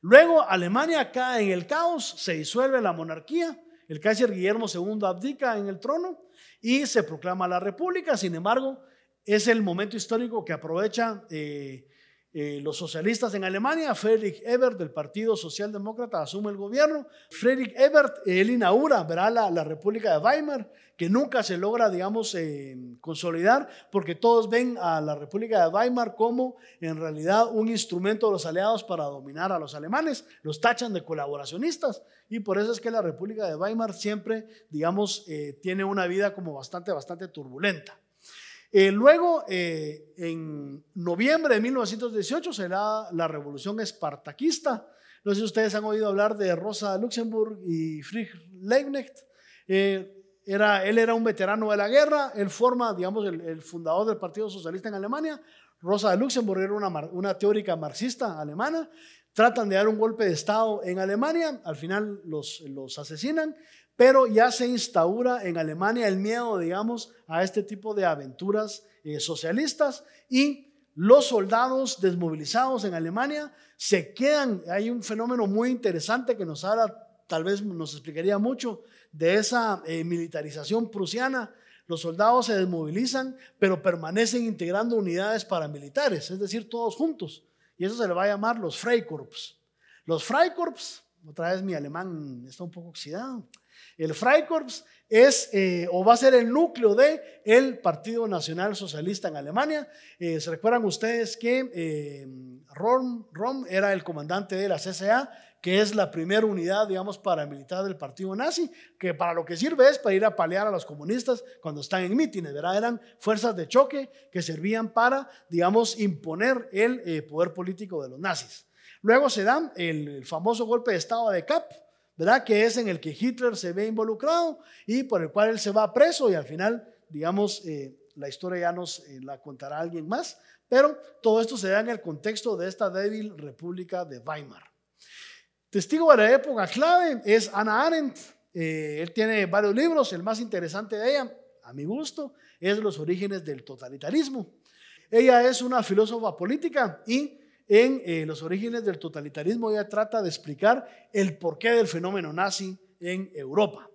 Luego Alemania cae en el caos, se disuelve la monarquía, el Kaiser Guillermo II abdica en el trono y se proclama la república. Sin embargo, es el momento histórico que aprovecha eh, eh, los socialistas en Alemania, Friedrich Ebert del Partido Socialdemócrata asume el gobierno. Friedrich Ebert, él inaugura verá La, la, República de Weimar, que nunca se logra, digamos, eh, consolidar, porque todos ven a la República de Weimar como en realidad un instrumento de los aliados para dominar a los alemanes, los tachan de colaboracionistas, y por eso es que la República de Weimar siempre, digamos, eh, tiene una vida como bastante, bastante turbulenta. Eh, luego, eh, en noviembre de 1918, será la revolución espartaquista. No sé si ustedes han oído hablar de Rosa Luxemburg y Friedrich Leibniz. Eh, era, él era un veterano de la guerra, él forma, digamos, el, fundador del Partido Socialista en Alemania. Rosa Luxemburg era una, teórica marxista alemana. Tratan de dar un golpe de Estado en Alemania, al final los asesinan pero ya se instaura en Alemania el miedo, digamos, a este tipo de aventuras eh, socialistas y los soldados desmovilizados en Alemania se quedan. Hay un fenómeno muy interesante que nos habla, tal vez nos explicaría mucho, de esa eh, militarización prusiana. Los soldados se desmovilizan, pero permanecen integrando unidades paramilitares, es decir, todos juntos. Y eso se le va a llamar los Freikorps. Los Freikorps, otra vez mi alemán está un poco oxidado, el Freikorps es eh, o va a ser el núcleo del el Partido Nacional Socialista en Alemania. Eh, ¿Se recuerdan ustedes que eh, Rom, Rom, era el comandante de la CSA, que es la primera unidad, digamos, paramilitar del partido nazi, que para lo que sirve es para ir a palear a los comunistas cuando están en mítines, ¿verdad? Eran fuerzas de choque que servían para, digamos, imponer el poder político de los nazis. Luego se da el, famoso golpe de Estado de CAP. ¿verdad? Que es en el que Hitler se ve involucrado y por el cual él se va preso y al final, digamos, eh, la historia ya nos eh, la contará alguien más, pero todo esto se da en el contexto de esta débil República de Weimar. Testigo de la época clave es Anna Arendt. Eh, él tiene varios libros, el más interesante de ella, a mi gusto, es Los orígenes del totalitarismo. Ella es una filósofa política y en eh, los orígenes del totalitarismo, ya trata de explicar el porqué del fenómeno nazi en Europa.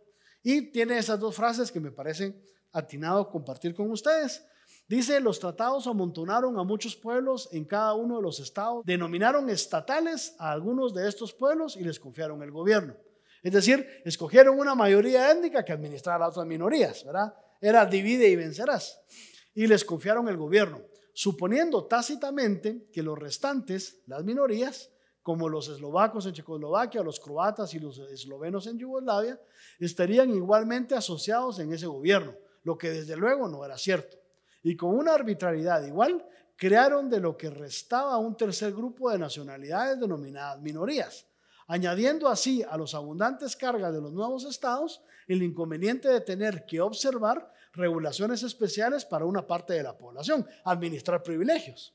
Y tiene esas dos frases que me parecen atinado compartir con ustedes. Dice, los tratados amontonaron a muchos pueblos en cada uno de los estados, denominaron estatales a algunos de estos pueblos y les confiaron el gobierno. Es decir, escogieron una mayoría étnica que administrara a otras minorías, ¿verdad? Era divide y vencerás. Y les confiaron el gobierno suponiendo tácitamente que los restantes, las minorías, como los eslovacos en Checoslovaquia, los croatas y los eslovenos en Yugoslavia, estarían igualmente asociados en ese gobierno, lo que desde luego no era cierto. Y con una arbitrariedad igual, crearon de lo que restaba un tercer grupo de nacionalidades denominadas minorías, añadiendo así a los abundantes cargas de los nuevos estados el inconveniente de tener que observar regulaciones especiales para una parte de la población, administrar privilegios.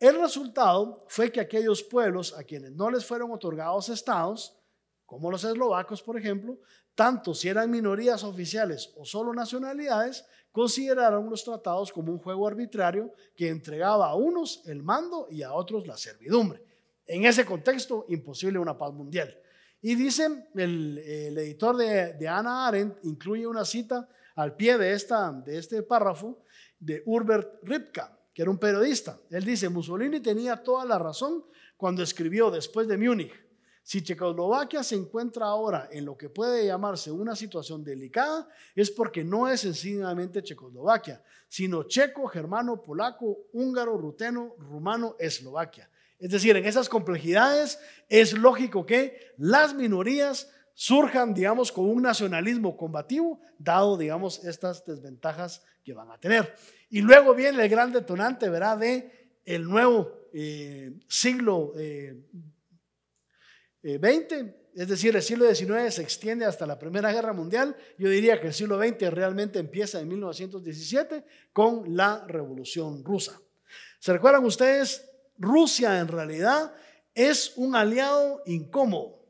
El resultado fue que aquellos pueblos a quienes no les fueron otorgados estados, como los eslovacos, por ejemplo, tanto si eran minorías oficiales o solo nacionalidades, consideraron los tratados como un juego arbitrario que entregaba a unos el mando y a otros la servidumbre. En ese contexto, imposible una paz mundial. Y dicen, el, editor de, de Ana Arendt incluye una cita al pie de, esta, de este párrafo de Urbert Ripka, que era un periodista. Él dice, Mussolini tenía toda la razón cuando escribió después de Múnich, si Checoslovaquia se encuentra ahora en lo que puede llamarse una situación delicada, es porque no es sencillamente Checoslovaquia, sino checo, germano, polaco, húngaro, ruteno, rumano, eslovaquia. Es decir, en esas complejidades es lógico que las minorías surjan, digamos, con un nacionalismo combativo, dado, digamos, estas desventajas que van a tener. Y luego viene el gran detonante, ¿verdad?, de el nuevo eh, siglo XX, eh, eh, es decir, el siglo XIX se extiende hasta la Primera Guerra Mundial. Yo diría que el siglo XX realmente empieza en 1917 con la Revolución Rusa. ¿Se recuerdan ustedes? Rusia en realidad es un aliado incómodo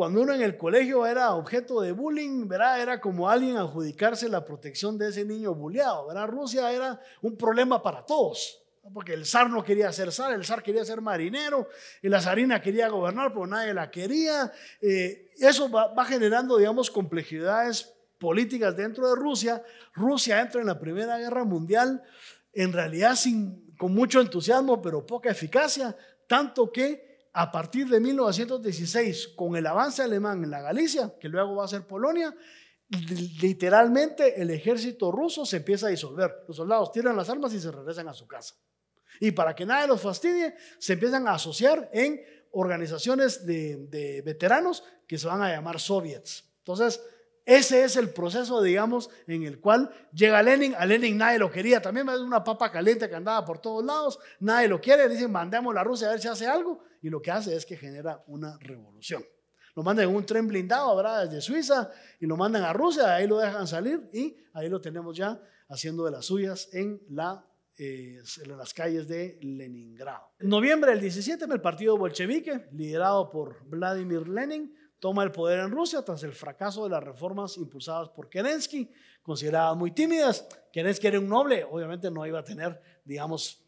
cuando uno en el colegio era objeto de bullying, Era como alguien adjudicarse la protección de ese niño bulleado, Rusia era un problema para todos, porque el zar no quería ser zar, el zar quería ser marinero, y la zarina quería gobernar, pero nadie la quería. Eh, eso va, generando, digamos, complejidades políticas dentro de Rusia. Rusia entra en la Primera Guerra Mundial, en realidad con mucho entusiasmo, pero poca eficacia, tanto que a partir de 1916, con el avance alemán en la Galicia, que luego va a ser Polonia, literalmente el ejército ruso se empieza a disolver. Los soldados tiran las armas y se regresan a su casa. Y para que nadie los fastidie, se empiezan a asociar en organizaciones de, veteranos que se van a llamar soviets. Entonces, ese es el proceso, digamos, en el cual llega Lenin. A Lenin nadie lo quería. También es una papa caliente que andaba por todos lados. Nadie lo quiere. Dicen, mandemos a Rusia a ver si hace algo y lo que hace es que genera una revolución. Lo mandan en un tren blindado, ¿verdad? Desde Suiza y lo mandan a Rusia, ahí lo dejan salir y ahí lo tenemos ya haciendo de las suyas en, la, eh, en las calles de Leningrado. En noviembre del 17, el partido bolchevique, liderado por Vladimir Lenin, toma el poder en Rusia tras el fracaso de las reformas impulsadas por Kerensky, consideradas muy tímidas. Kerensky era un noble, obviamente no iba a tener, digamos,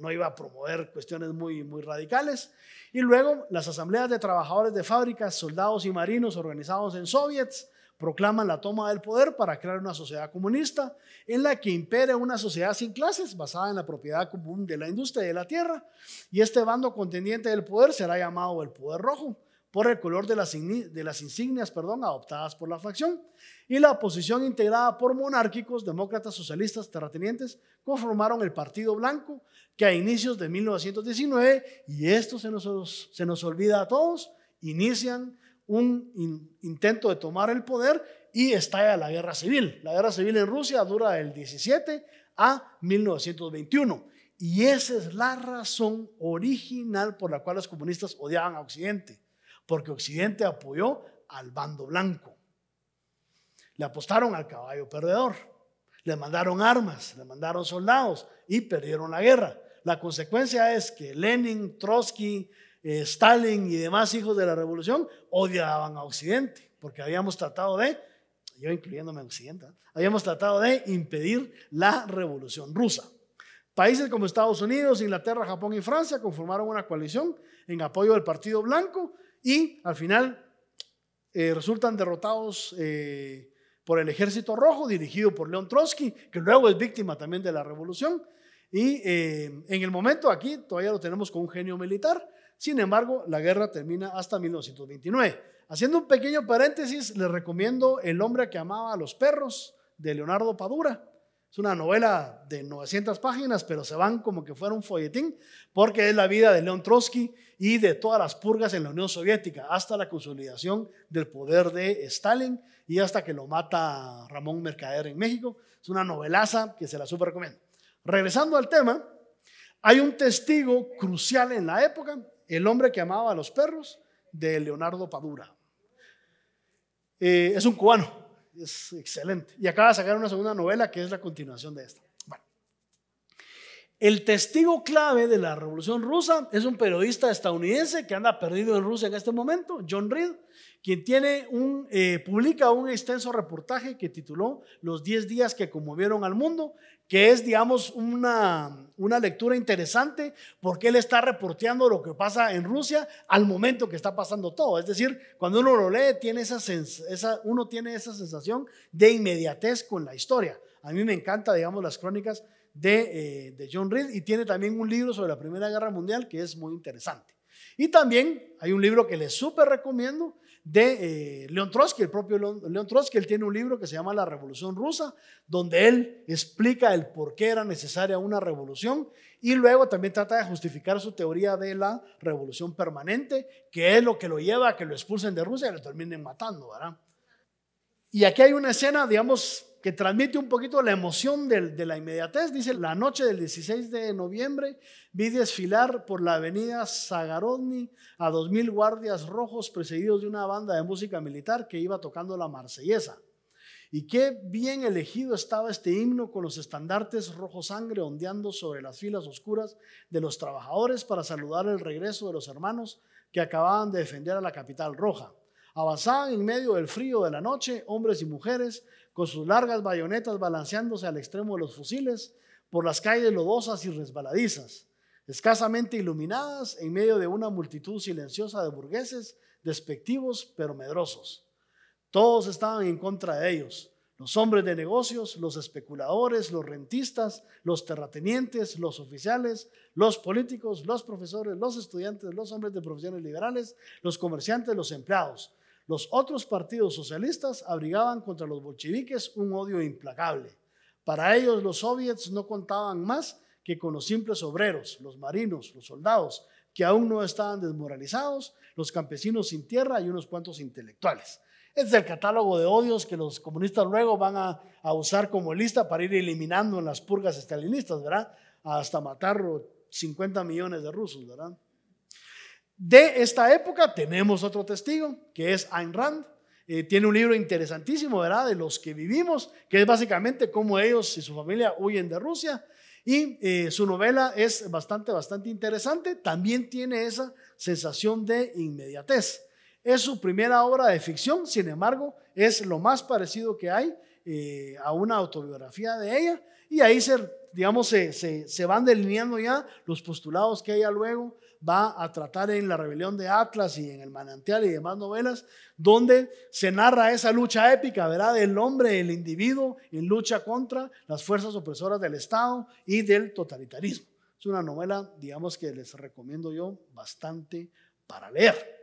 no iba a promover cuestiones muy, muy radicales. Y luego las asambleas de trabajadores de fábricas, soldados y marinos organizados en soviets proclaman la toma del poder para crear una sociedad comunista en la que impere una sociedad sin clases basada en la propiedad común de la industria y de la tierra. Y este bando contendiente del poder será llamado el poder rojo por el color de las, insignias perdón, adoptadas por la facción, y la oposición integrada por monárquicos, demócratas, socialistas, terratenientes, conformaron el Partido Blanco, que a inicios de 1919, y esto se nos, olvida a todos, inician un intento de tomar el poder y estalla la guerra civil. La guerra civil en Rusia dura del 17 a 1921. Y esa es la razón original por la cual los comunistas odiaban a Occidente porque Occidente apoyó al bando blanco. Le apostaron al caballo perdedor, le mandaron armas, le mandaron soldados y perdieron la guerra. La consecuencia es que Lenin, Trotsky, eh, Stalin y demás hijos de la revolución odiaban a Occidente, porque habíamos tratado de, yo incluyéndome a Occidente, ¿eh? habíamos tratado de impedir la revolución rusa. Países como Estados Unidos, Inglaterra, Japón y Francia conformaron una coalición en apoyo del Partido Blanco y al final eh, resultan derrotados eh, por el ejército rojo dirigido por León Trotsky, que luego es víctima también de la revolución. Y eh, en el momento aquí todavía lo tenemos con un genio militar, sin embargo la guerra termina hasta 1929. Haciendo un pequeño paréntesis, les recomiendo El hombre que amaba a los perros de Leonardo Padura. Es una novela de 900 páginas, pero se van como que fuera un folletín, porque es la vida de León Trotsky y de todas las purgas en la Unión Soviética, hasta la consolidación del poder de Stalin y hasta que lo mata Ramón Mercader en México. Es una novelaza que se la súper recomiendo. Regresando al tema, hay un testigo crucial en la época, el hombre que amaba a los perros, de Leonardo Padura. Eh, es un cubano, es excelente. Y acaba de sacar una segunda novela que es la continuación de esta. Bueno. El testigo clave de la Revolución Rusa es un periodista estadounidense que anda perdido en Rusia en este momento, John Reed, quien tiene un, eh, publica un extenso reportaje que tituló Los 10 días que conmovieron al mundo, que es, digamos, una, una lectura interesante porque él está reporteando lo que pasa en Rusia al momento que está pasando todo. Es decir, cuando uno lo lee, tiene esa, esa uno tiene esa sensación de inmediatez con la historia. A mí me encanta, digamos, las crónicas de, eh, de John Reed y tiene también un libro sobre la Primera Guerra Mundial que es muy interesante. Y también hay un libro que les súper recomiendo, de Leon eh, León Trotsky, el propio Leon Trotsky, él tiene un libro que se llama La Revolución Rusa, donde él explica el por qué era necesaria una revolución y luego también trata de justificar su teoría de la revolución permanente, que es lo que lo lleva a que lo expulsen de Rusia y lo terminen matando, ¿verdad? Y aquí hay una escena, digamos, que transmite un poquito la emoción de, la inmediatez. Dice, la noche del 16 de noviembre vi desfilar por la avenida Zagarodny a dos mil guardias rojos precedidos de una banda de música militar que iba tocando la marsellesa. Y qué bien elegido estaba este himno con los estandartes rojo sangre ondeando sobre las filas oscuras de los trabajadores para saludar el regreso de los hermanos que acababan de defender a la capital roja. Avanzaban en medio del frío de la noche hombres y mujeres con sus largas bayonetas balanceándose al extremo de los fusiles por las calles lodosas y resbaladizas, escasamente iluminadas en medio de una multitud silenciosa de burgueses despectivos pero medrosos. Todos estaban en contra de ellos, los hombres de negocios, los especuladores, los rentistas, los terratenientes, los oficiales, los políticos, los profesores, los estudiantes, los hombres de profesiones liberales, los comerciantes, los empleados. Los otros partidos socialistas abrigaban contra los bolcheviques un odio implacable. Para ellos los soviets no contaban más que con los simples obreros, los marinos, los soldados, que aún no estaban desmoralizados, los campesinos sin tierra y unos cuantos intelectuales. es el catálogo de odios que los comunistas luego van a, a usar como lista para ir eliminando en las purgas estalinistas, ¿verdad? Hasta matar 50 millones de rusos, ¿verdad? De esta época tenemos otro testigo, que es Ayn Rand. Eh, tiene un libro interesantísimo, ¿verdad? De los que vivimos, que es básicamente cómo ellos y su familia huyen de Rusia. Y eh, su novela es bastante, bastante interesante. También tiene esa sensación de inmediatez. Es su primera obra de ficción, sin embargo, es lo más parecido que hay eh, a una autobiografía de ella. Y ahí se, digamos, se, van delineando ya los postulados que ella luego va a tratar en La rebelión de Atlas y en El manantial y demás novelas, donde se narra esa lucha épica, ¿verdad? Del hombre, el individuo, en lucha contra las fuerzas opresoras del Estado y del totalitarismo. Es una novela, digamos, que les recomiendo yo bastante para leer.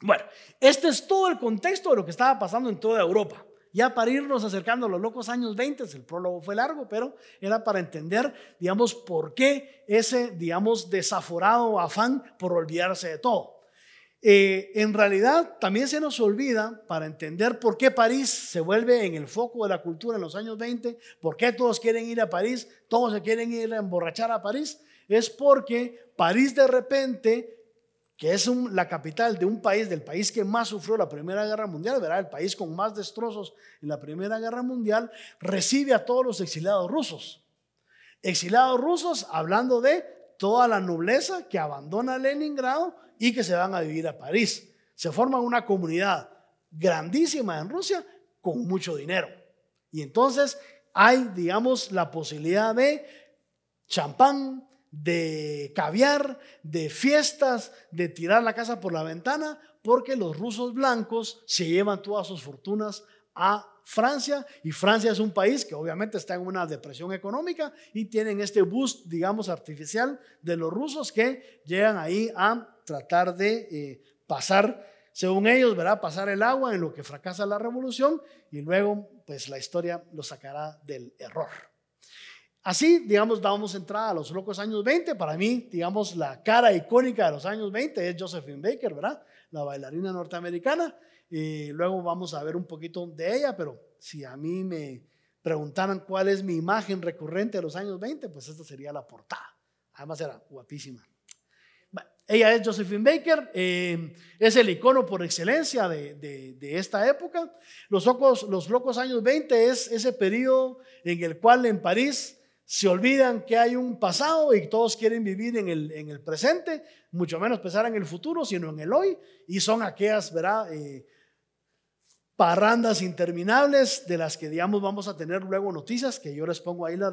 Bueno, este es todo el contexto de lo que estaba pasando en toda Europa ya para irnos acercando a los locos años 20, el prólogo fue largo, pero era para entender, digamos, por qué ese, digamos, desaforado afán por olvidarse de todo. Eh, en realidad, también se nos olvida, para entender por qué París se vuelve en el foco de la cultura en los años 20, por qué todos quieren ir a París, todos se quieren ir a emborrachar a París, es porque París de repente que es la capital de un país, del país que más sufrió la Primera Guerra Mundial, verá, el país con más destrozos en la Primera Guerra Mundial, recibe a todos los exilados rusos. Exilados rusos, hablando de toda la nobleza que abandona Leningrado y que se van a vivir a París. Se forma una comunidad grandísima en Rusia con mucho dinero. Y entonces hay, digamos, la posibilidad de champán, de caviar, de fiestas, de tirar la casa por la ventana, porque los rusos blancos se llevan todas sus fortunas a Francia y Francia es un país que obviamente está en una depresión económica y tienen este bus digamos, artificial de los rusos que llegan ahí a tratar de eh, pasar, según ellos, verá pasar el agua en lo que fracasa la revolución y luego pues la historia lo sacará del error. Así, digamos, damos entrada a los locos años 20. Para mí, digamos, la cara icónica de los años 20 es Josephine Baker, ¿verdad? La bailarina norteamericana. Y luego vamos a ver un poquito de ella, pero si a mí me preguntaran cuál es mi imagen recurrente de los años 20, pues esta sería la portada. Además era guapísima. Ella es Josephine Baker, eh, es el icono por excelencia de, esta época. Los locos, los locos años 20 es ese periodo en el cual en París se olvidan que hay un pasado y todos quieren vivir en el, presente, mucho menos pensar en el futuro, sino en el hoy, y son aquellas, ¿verdad? Eh, parrandas interminables de las que, digamos, vamos a tener luego noticias, que yo les pongo ahí las,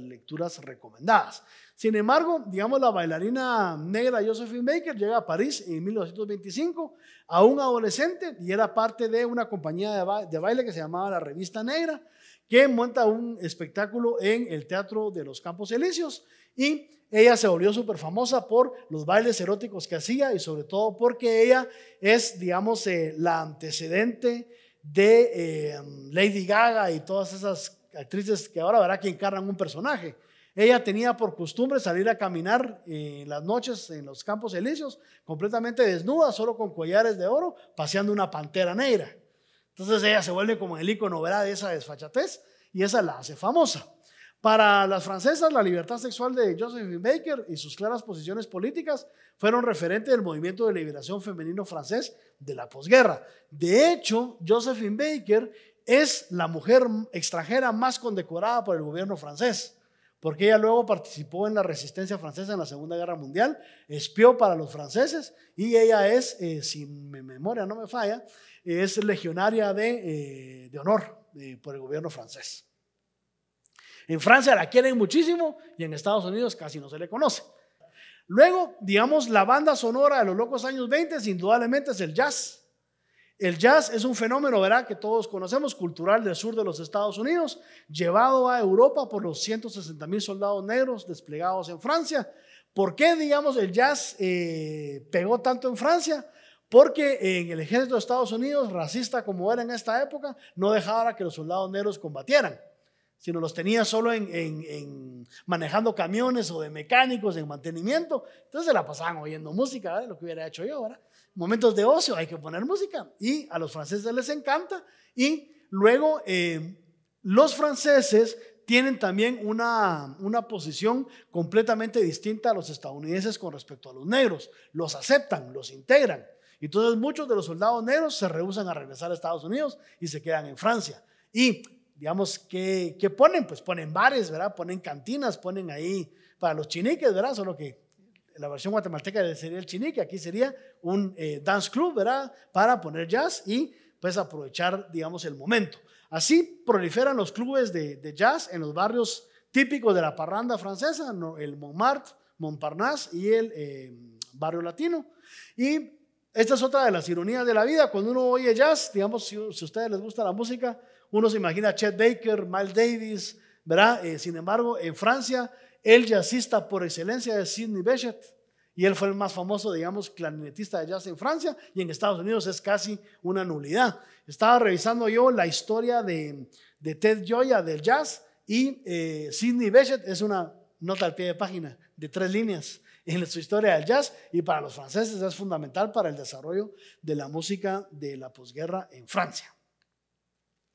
lecturas recomendadas. Sin embargo, digamos, la bailarina negra Josephine Baker llega a París en 1925, a un adolescente, y era parte de una compañía de baile que se llamaba la Revista Negra, que monta un espectáculo en el Teatro de los Campos Elíseos. Y ella se volvió súper famosa por los bailes eróticos que hacía y sobre todo porque ella es, digamos, eh, la antecedente de eh, Lady Gaga y todas esas actrices que ahora verá que encarnan un personaje. Ella tenía por costumbre salir a caminar en las noches en los campos elíseos, completamente desnuda, solo con collares de oro, paseando una pantera negra. Entonces ella se vuelve como el icono ¿verdad? de esa desfachatez y esa la hace famosa. Para las francesas, la libertad sexual de Josephine Baker y sus claras posiciones políticas fueron referente del movimiento de liberación femenino francés de la posguerra. De hecho, Josephine Baker es la mujer extranjera más condecorada por el gobierno francés, porque ella luego participó en la resistencia francesa en la Segunda Guerra Mundial, espió para los franceses y ella es, eh, si mi memoria no me falla, es legionaria de, eh, honor eh, por el gobierno francés. En Francia la quieren muchísimo y en Estados Unidos casi no se le conoce. Luego, digamos, la banda sonora de los locos años 20 indudablemente es el jazz. El jazz es un fenómeno, ¿verdad?, que todos conocemos, cultural del sur de los Estados Unidos, llevado a Europa por los 160 mil soldados negros desplegados en Francia. ¿Por qué, digamos, el jazz eh, pegó tanto en Francia? Porque en el ejército de Estados Unidos, racista como era en esta época, no dejaba que los soldados negros combatieran, sino los tenía solo en, manejando camiones o de mecánicos, en mantenimiento. Entonces se la pasaban oyendo música, lo que hubiera hecho yo ahora. Momentos de ocio, hay que poner música. Y a los franceses les encanta. Y luego eh, los franceses tienen también una, posición completamente distinta a los estadounidenses con respecto a los negros. Los aceptan, los integran. Y entonces muchos de los soldados negros se rehusan a regresar a Estados Unidos y se quedan en Francia. Y digamos, ¿qué, ponen? Pues ponen bares, ¿verdad? Ponen cantinas, ponen ahí para los chiniques, ¿verdad? Solo que la versión guatemalteca sería el chinique, aquí sería un eh, dance club, ¿verdad? Para poner jazz y pues aprovechar, digamos, el momento. Así proliferan los clubes de, jazz en los barrios típicos de la parranda francesa, el Montmartre, Montparnasse y el eh, barrio latino. Y esta es otra de las ironías de la vida. Cuando uno oye jazz, digamos, si, a ustedes les gusta la música, uno se imagina a Chet Baker, Miles Davis, ¿verdad? Eh, sin embargo, en Francia, el jazzista por excelencia es Sidney Bechet. Y él fue el más famoso, digamos, clarinetista de jazz en Francia y en Estados Unidos es casi una nulidad. Estaba revisando yo la historia de, Ted Joya del jazz y eh, Sidney Bechet es una nota al pie de página de tres líneas en su historia del jazz y para los franceses es fundamental para el desarrollo de la música de la posguerra en Francia.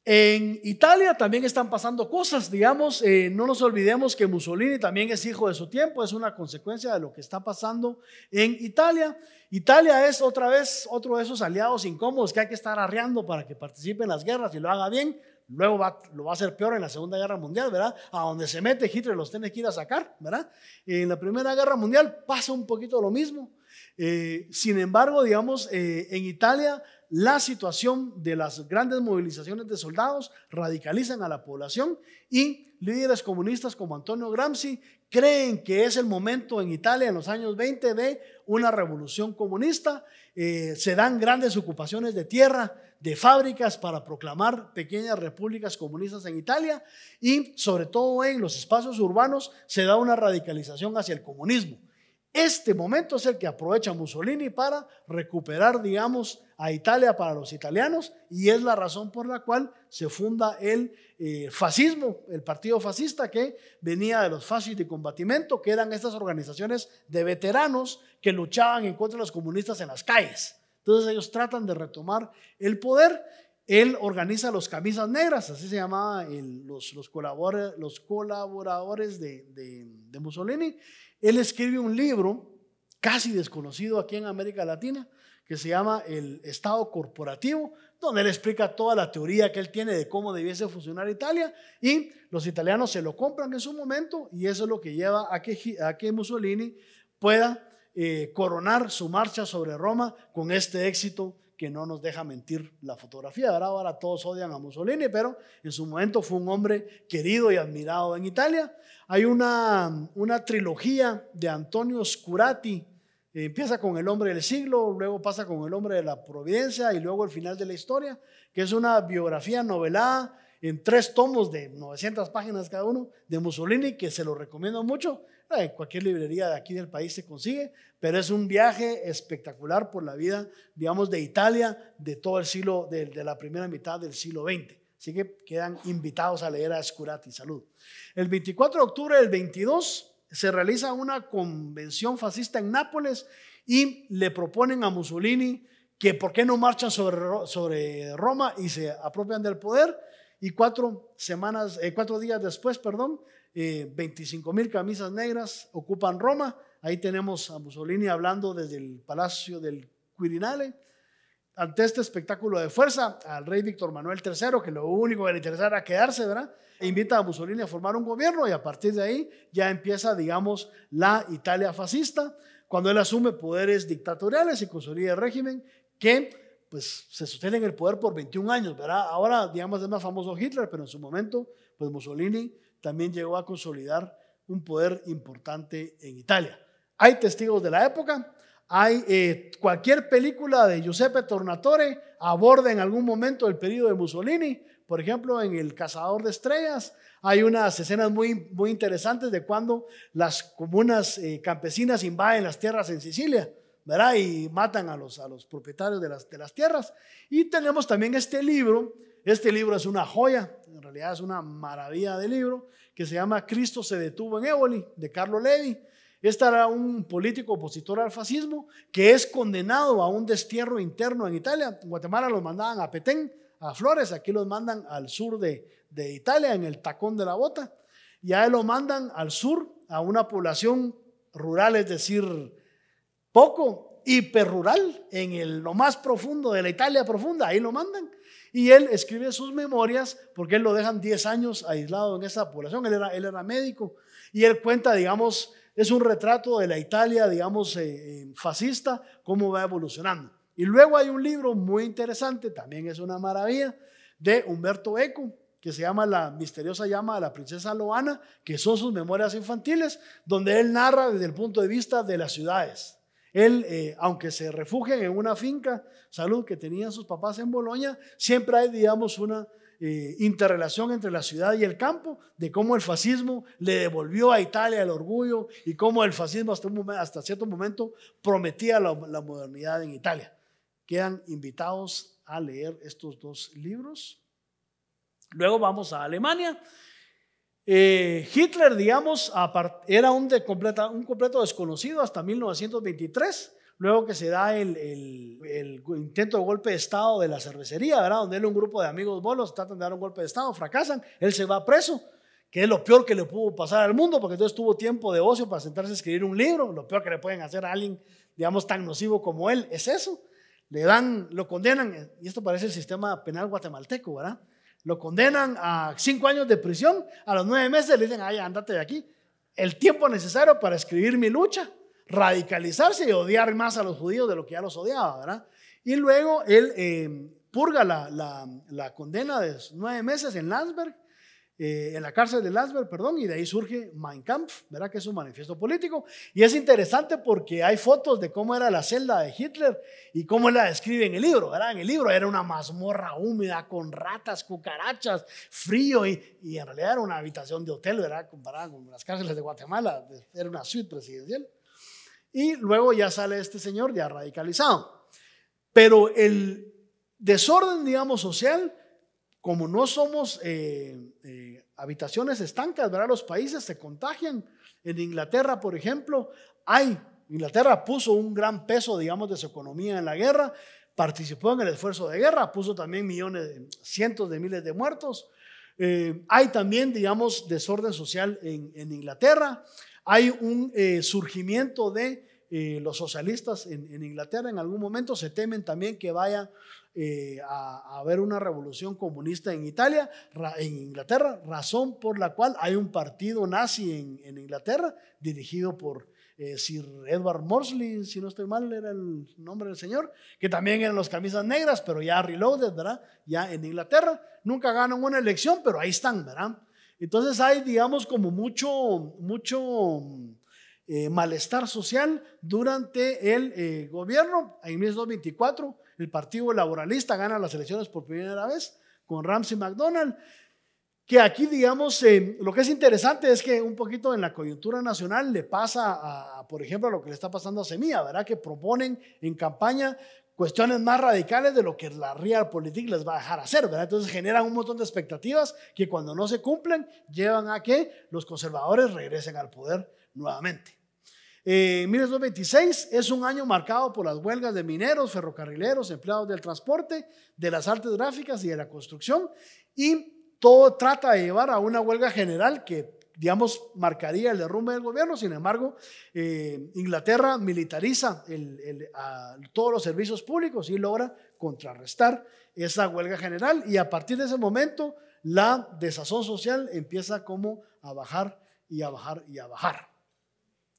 En Italia también están pasando cosas, digamos, eh, no nos olvidemos que Mussolini también es hijo de su tiempo, es una consecuencia de lo que está pasando en Italia. Italia es otra vez otro de esos aliados incómodos que hay que estar arreando para que participe en las guerras y lo haga bien. Luego lo va a hacer peor en la Segunda Guerra Mundial, ¿verdad? A donde se mete Hitler los tiene que ir a sacar, ¿verdad? en la Primera Guerra Mundial pasa un poquito lo mismo. Eh, sin embargo, digamos, eh, en Italia la situación de las grandes movilizaciones de soldados radicalizan a la población y líderes comunistas como Antonio Gramsci creen que es el momento en Italia en los años 20 de una revolución comunista. Eh, se dan grandes ocupaciones de tierra, de fábricas para proclamar pequeñas repúblicas comunistas en Italia y sobre todo en los espacios urbanos se da una radicalización hacia el comunismo. Este momento es el que aprovecha Mussolini para recuperar, digamos, a Italia para los italianos y es la razón por la cual se funda el eh, fascismo, el partido fascista que venía de los fascis de combatimiento, que eran estas organizaciones de veteranos que luchaban en contra de los comunistas en las calles. Entonces ellos tratan de retomar el poder. Él organiza los camisas negras, así se llamaba los, colaboradores, de, Mussolini. Él escribe un libro casi desconocido aquí en América Latina, que se llama el Estado Corporativo, donde él explica toda la teoría que él tiene de cómo debiese funcionar Italia y los italianos se lo compran en su momento y eso es lo que lleva a que Mussolini pueda eh, coronar su marcha sobre Roma con este éxito que no nos deja mentir la fotografía. Ahora todos odian a Mussolini, pero en su momento fue un hombre querido y admirado en Italia. Hay una, trilogía de Antonio Scurati. Eh, empieza con El hombre del siglo, luego pasa con El hombre de la providencia y luego El final de la historia, que es una biografía novelada en tres tomos de 900 páginas cada uno de Mussolini, que se lo recomiendo mucho en cualquier librería de aquí del país se consigue, pero es un viaje espectacular por la vida, digamos, de Italia de todo el siglo, de, la primera mitad del siglo XX. Así que quedan invitados a leer a Escurati. Salud. El 24 de octubre del 22 se realiza una convención fascista en Nápoles y le proponen a Mussolini que por qué no marchan sobre, sobre Roma y se apropian del poder. Y cuatro, semanas, eh, cuatro días después, perdón, eh, 25 mil camisas negras ocupan Roma. Ahí tenemos a Mussolini hablando desde el Palacio del Quirinale. Ante este espectáculo de fuerza, al rey Víctor Manuel III, que lo único que le interesaba era quedarse, ¿verdad? E invita a Mussolini a formar un gobierno y a partir de ahí ya empieza, digamos, la Italia fascista, cuando él asume poderes dictatoriales y consolida el régimen que pues se sostiene en el poder por 21 años, ¿verdad? Ahora, digamos, es más famoso Hitler, pero en su momento, pues Mussolini también llegó a consolidar un poder importante en Italia. Hay testigos de la época, hay eh, cualquier película de Giuseppe Tornatore aborda en algún momento el periodo de Mussolini, por ejemplo, en El Cazador de Estrellas, hay unas escenas muy, muy interesantes de cuando las comunas eh, campesinas invaden las tierras en Sicilia, ¿verdad? Y matan a los, a los propietarios de las, de las tierras. Y tenemos también este libro, este libro es una joya, le es una maravilla de libro, que se llama Cristo se detuvo en Éboli, de Carlo Levi. Este era un político opositor al fascismo que es condenado a un destierro interno en Italia. En Guatemala los mandaban a Petén, a Flores, aquí los mandan al sur de, de Italia, en el tacón de la bota. Y ahí lo mandan al sur, a una población rural, es decir, poco hiperrural, en el, lo más profundo de la Italia profunda, ahí lo mandan. Y él escribe sus memorias porque él lo dejan 10 años aislado en esa población. Él era, médico. Y él cuenta, digamos, es un retrato de la Italia, digamos, eh, eh, fascista, cómo va evolucionando. Y luego hay un libro muy interesante, también es una maravilla, de Humberto Eco, que se llama La misteriosa llama de la princesa Loana, que son sus memorias infantiles, donde él narra desde el punto de vista de las ciudades, él, eh, aunque se refugie en una finca, salud, que tenían sus papás en Boloña, siempre hay, digamos, una eh, interrelación entre la ciudad y el campo, de cómo el fascismo le devolvió a Italia el orgullo y cómo el fascismo hasta, cierto momento prometía la modernidad en Italia. Quedan invitados a leer estos dos libros. Luego vamos a Alemania eh, Hitler, digamos, era un, de completa, un completo desconocido hasta 1923 luego que se da el, intento de golpe de Estado de la cervecería, ¿verdad? Donde él un grupo de amigos bolos tratan de dar un golpe de Estado, fracasan, él se va preso, que es lo peor que le pudo pasar al mundo, porque entonces tuvo tiempo de ocio para sentarse a escribir un libro, lo peor que le pueden hacer a alguien, digamos, tan nocivo como él, es eso. Le dan, lo condenan, y esto parece el sistema penal guatemalteco, ¿verdad? lo condenan a cinco años de prisión, a los nueve meses le dicen, ay, ándate de aquí. El tiempo necesario para escribir mi lucha, radicalizarse y odiar más a los judíos de lo que ya los odiaba, ¿verdad? Y luego él eh, purga la, la condena de nueve meses en Landsberg eh, en la cárcel de Lasberg, perdón, y de ahí surge Mein Kampf, ¿verdad? Que es un manifiesto político. Y es interesante porque hay fotos de cómo era la celda de Hitler y cómo la describe en el libro, ¿verdad? En el libro era una mazmorra húmeda con ratas, cucarachas, frío y, y en realidad era una habitación de hotel, ¿verdad? Comparada con las cárceles de Guatemala, era una suite presidencial. Y luego ya sale este señor ya radicalizado. Pero el desorden, digamos, social, como no somos... Eh, eh, habitaciones estancas, ¿verdad? Los países se contagian. En Inglaterra, por ejemplo, hay, Inglaterra puso un gran peso, digamos, de su economía en la guerra, participó en el esfuerzo de guerra, puso también millones, cientos de miles de muertos. Eh, hay también, digamos, desorden social en, Inglaterra. Hay un eh, surgimiento de eh, los socialistas en, Inglaterra. En algún momento se temen también que vaya eh, a, haber una revolución comunista en Italia, en Inglaterra, razón por la cual hay un partido nazi en, Inglaterra dirigido por eh, Sir Edward Morsley, si no estoy mal, era el nombre del señor, que también eran los camisas negras, pero ya reloaded, ¿verdad? Ya en Inglaterra, nunca ganan una elección, pero ahí están, ¿verdad? Entonces hay, digamos, como mucho, mucho eh, malestar social durante el gobierno en 1924 el Partido Laboralista gana las elecciones por primera vez con Ramsey McDonald. Que aquí, digamos, lo que es interesante es que un poquito en la coyuntura nacional le pasa, a, por ejemplo, a lo que le está pasando a Semilla, ¿verdad? Que proponen en campaña cuestiones más radicales de lo que la realpolitik les va a dejar hacer, ¿verdad? Entonces generan un montón de expectativas que cuando no se cumplen llevan a que los conservadores regresen al poder nuevamente. 1926 eh, es un año marcado por las huelgas de mineros, ferrocarrileros, empleados del transporte, de las artes gráficas y de la construcción. Y todo trata de llevar a una huelga general que, digamos, marcaría el derrumbe del gobierno. Sin embargo, eh, Inglaterra militariza todos los servicios públicos y logra contrarrestar esa huelga general. Y a partir de ese momento, la desazón social empieza como a bajar y a bajar y a bajar.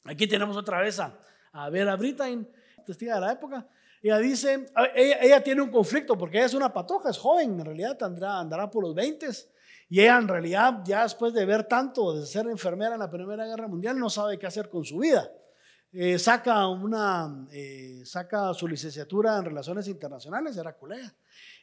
Aquí tenemos otra vez a, a Vera Brittain, testiga de la época. Ella dice, ella, tiene un conflicto porque ella es una patoja, es joven, en realidad andará, andará por los 20 y ella en realidad ya después de ver tanto, de ser enfermera en la Primera Guerra Mundial, no sabe qué hacer con su vida. Eh, saca, una, eh, saca su licenciatura en Relaciones Internacionales, era colega,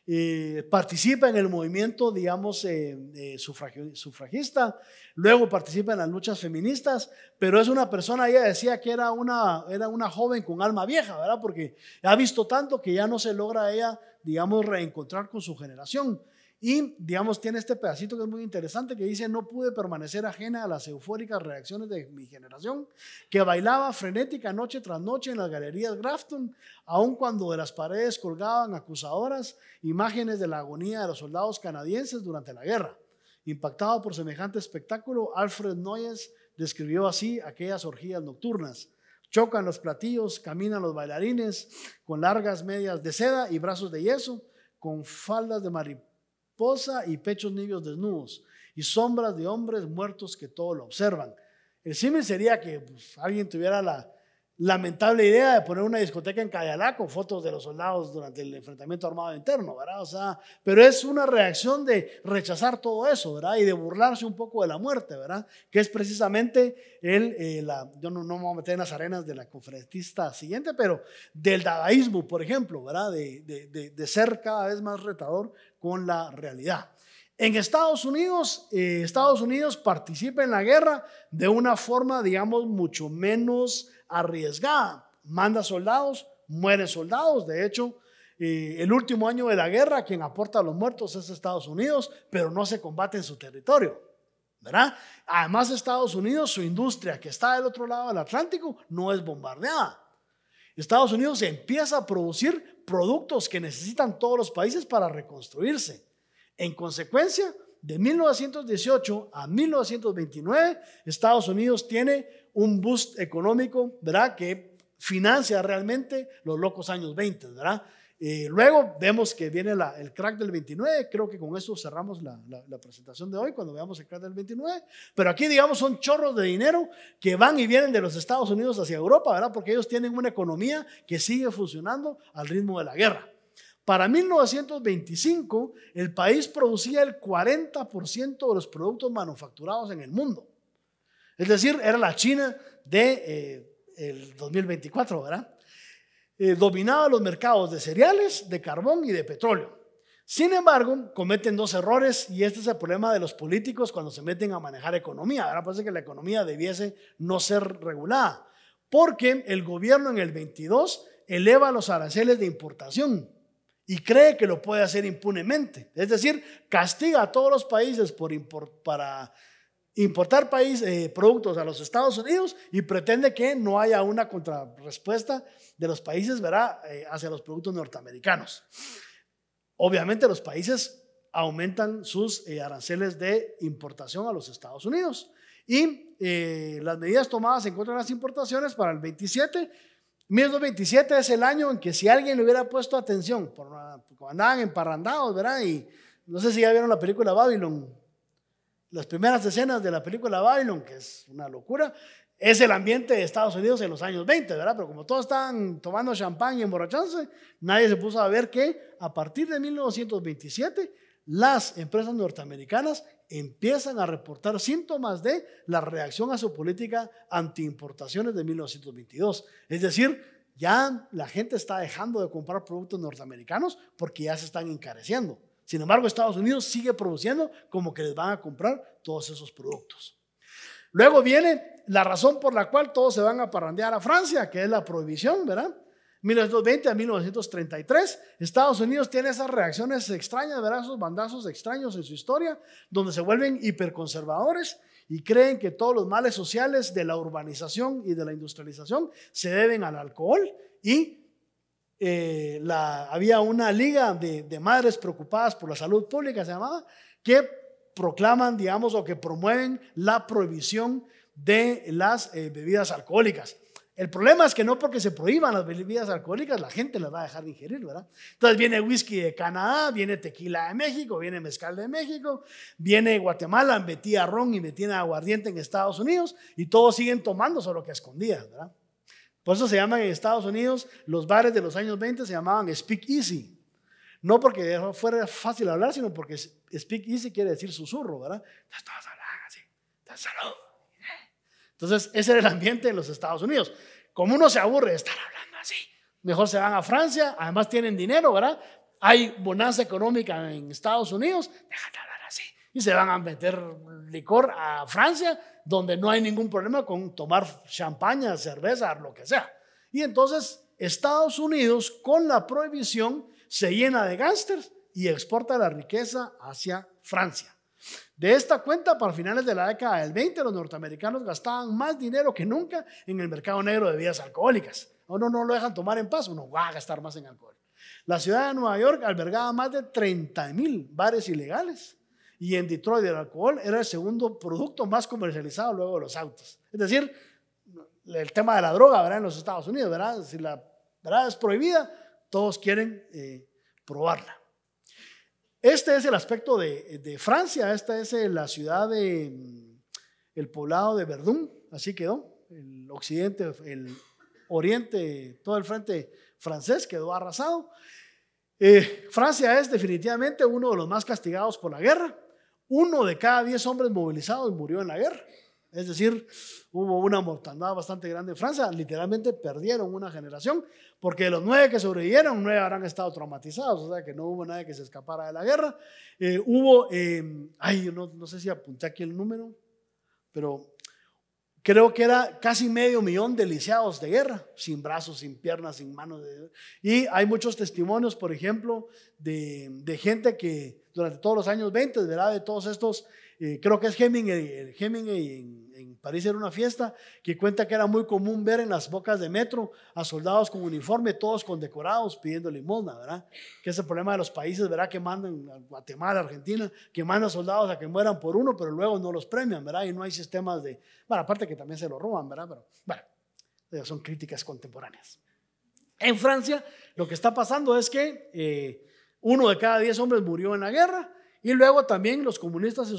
eh, participa en el movimiento, digamos, eh, eh, sufragista, luego participa en las luchas feministas, pero es una persona, ella decía que era una, era una joven con alma vieja, ¿verdad? Porque ha visto tanto que ya no se logra ella, digamos, reencontrar con su generación. Y, digamos, tiene este pedacito que es muy interesante que dice, no pude permanecer ajena a las eufóricas reacciones de mi generación, que bailaba frenética noche tras noche en las galerías Grafton, aun cuando de las paredes colgaban acusadoras imágenes de la agonía de los soldados canadienses durante la guerra. Impactado por semejante espectáculo, Alfred Noyes describió así aquellas orgías nocturnas. Chocan los platillos, caminan los bailarines con largas medias de seda y brazos de yeso, con faldas de mariposa y pechos niños desnudos y sombras de hombres muertos que todo lo observan. El símil sería que pues, alguien tuviera la, lamentable idea de poner una discoteca en Cayalá con fotos de los soldados durante el enfrentamiento armado interno, ¿verdad? O sea, pero es una reacción de rechazar todo eso, ¿verdad? Y de burlarse un poco de la muerte, ¿verdad? Que es precisamente el, eh, la, yo no, me voy a meter en las arenas de la conferencista siguiente, pero del dadaísmo, por ejemplo, ¿verdad? De, ser cada vez más retador con la realidad. En Estados Unidos, eh, Estados Unidos participa en la guerra de una forma, digamos, mucho menos arriesgada. Manda soldados, muere soldados. De hecho, el último año de la guerra, quien aporta a los muertos es Estados Unidos, pero no se combate en su territorio. ¿Verdad? Además, Estados Unidos, su industria que está del otro lado del Atlántico, no es bombardeada. Estados Unidos empieza a producir productos que necesitan todos los países para reconstruirse. En consecuencia, de 1918 a 1929, Estados Unidos tiene un boost económico, ¿verdad? Que financia realmente los locos años 20, ¿verdad? luego vemos que viene el crack del 29, creo que con eso cerramos la, la, presentación de hoy cuando veamos el crack del 29, pero aquí digamos son chorros de dinero que van y vienen de los Estados Unidos hacia Europa, ¿verdad? Porque ellos tienen una economía que sigue funcionando al ritmo de la guerra. Para 1925, el país producía el 40% de los productos manufacturados en el mundo. Es decir, era la China de 2024, eh, ¿verdad? Eh, dominaba los mercados de cereales, de carbón y de petróleo. Sin embargo, cometen dos errores y este es el problema de los políticos cuando se meten a manejar economía. Ahora parece que la economía debiese no ser regulada, porque el gobierno en el 22 eleva los aranceles de importación y cree que lo puede hacer impunemente. Es decir, castiga a todos los países por para importar eh, productos a los Estados Unidos y pretende que no haya una contrarrespuesta de los países ¿verdad? Eh, hacia los productos norteamericanos. Obviamente los países aumentan sus eh, aranceles de importación a los Estados Unidos y las medidas tomadas en contra de las importaciones para el 27 27 es el año en que si alguien le hubiera puesto atención, por, ah, andaban emparrandados, ¿verdad? Y no sé si ya vieron la película Babylon, las primeras escenas de la película Babylon, que es una locura, es el ambiente de Estados Unidos en los años 20, ¿verdad? Pero como todos están tomando champán y emborrachándose, nadie se puso a ver que a partir de 1927 las empresas norteamericanas empiezan a reportar síntomas de la reacción a su política antiimportaciones de 1922. Es decir, ya la gente está dejando de comprar productos norteamericanos porque ya se están encareciendo. Sin embargo, Estados Unidos sigue produciendo como que les van a comprar todos esos productos. Luego viene la razón por la cual todos se van a parrandear a Francia, que es la prohibición, ¿verdad? 1920 a 1933, Estados Unidos tiene esas reacciones extrañas, ¿verdad? Esos bandazos extraños en su historia, donde se vuelven hiperconservadores y creen que todos los males sociales de la urbanización y de la industrialización se deben al alcohol y eh, había una liga de, madres preocupadas por la salud pública, se llamaba, que proclaman, digamos, o que promueven la prohibición de las eh, bebidas alcohólicas. El problema es que no porque se prohíban las bebidas alcohólicas, la gente las va a dejar de ingerir, ¿verdad? Entonces viene whisky de Canadá, viene tequila de México, viene mezcal de México, viene Guatemala, metía ron y metía aguardiente en Estados Unidos y todos siguen tomando, solo que escondidas, ¿verdad? Por eso se llaman en Estados Unidos, los bares de los años 20 se llamaban Speak Easy. No porque fuera fácil hablar, sino porque Speak Easy quiere decir susurro, ¿verdad? Todos hablaban así. Salud. Entonces, ese era el ambiente en los Estados Unidos. Como uno se aburre de estar hablando así, mejor se van a Francia, además tienen dinero, ¿verdad? Hay bonanza económica en Estados Unidos, déjate hablar así. Y se van a meter licor a Francia donde no hay ningún problema con tomar champaña, cerveza, lo que sea. Y entonces Estados Unidos con la prohibición se llena de gángsters y exporta la riqueza hacia Francia. De esta cuenta, para finales de la década del 20, los norteamericanos gastaban más dinero que nunca en el mercado negro de bebidas alcohólicas. o no lo dejan tomar en paz, uno va a gastar más en alcohol. La ciudad de Nueva York albergaba más de 30 mil bares ilegales y en Detroit el alcohol era el segundo producto más comercializado luego de los autos. Es decir, el tema de la droga, ¿verdad? En los Estados Unidos, ¿verdad? Si la ¿verdad? es prohibida, todos quieren eh, probarla. Este es el aspecto de, Francia, esta es eh, la ciudad de, mm, el poblado de Verdún, así quedó, el occidente, el oriente, todo el frente francés quedó arrasado. Eh, Francia es definitivamente uno de los más castigados por la guerra uno de cada diez hombres movilizados murió en la guerra. Es decir, hubo una mortandad bastante grande en Francia. Literalmente perdieron una generación, porque de los nueve que sobrevivieron, nueve habrán estado traumatizados, o sea que no hubo nadie que se escapara de la guerra. Eh, hubo, em, ay, no, sé si apunté aquí el número, pero creo que era casi medio millón de lisiados de guerra, sin brazos, sin piernas, sin manos. Y hay muchos testimonios, por ejemplo, de gente que durante todos los años 20, ¿verdad? De todos estos, eh, creo que es Hemingway, Hemingway en, en, París era una fiesta, que cuenta que era muy común ver en las bocas de metro a soldados con uniforme, todos condecorados, pidiendo limosna, ¿verdad? Que es el problema de los países, ¿verdad? Que mandan a Guatemala, Argentina, que mandan soldados a que mueran por uno, pero luego no los premian, ¿verdad? Y no hay sistemas de, bueno, aparte que también se lo roban, ¿verdad? Pero, bueno, son críticas contemporáneas. En Francia, lo que está pasando es que... Eh, uno de cada diez hombres murió en la guerra. Y luego también los comunistas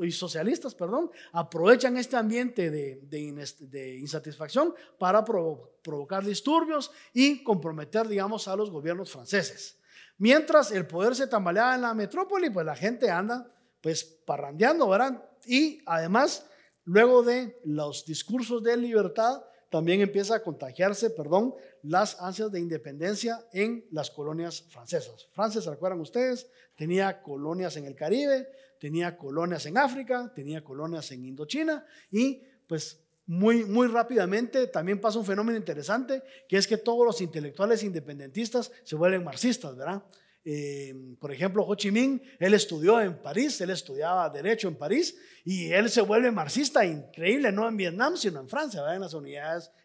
y socialistas, perdón, aprovechan este ambiente de, insatisfacción para provocar disturbios y comprometer, digamos, a los gobiernos franceses. Mientras el poder se tambaleaba en la metrópoli, pues la gente anda, pues, parrandeando, ¿verdad? Y además, luego de los discursos de libertad, también empieza a contagiarse, perdón, las ansias de independencia en las colonias francesas. Francia, ¿se acuerdan ustedes? Tenía colonias en el Caribe, tenía colonias en África, tenía colonias en Indochina y pues muy, muy rápidamente también pasa un fenómeno interesante, que es que todos los intelectuales independentistas se vuelven marxistas, ¿verdad? Em, por ejemplo, Ho Chi Minh, él estudió en París, él estudiaba derecho en París y él se vuelve marxista increíble, no en Vietnam, sino en Francia, ¿verdad? en las,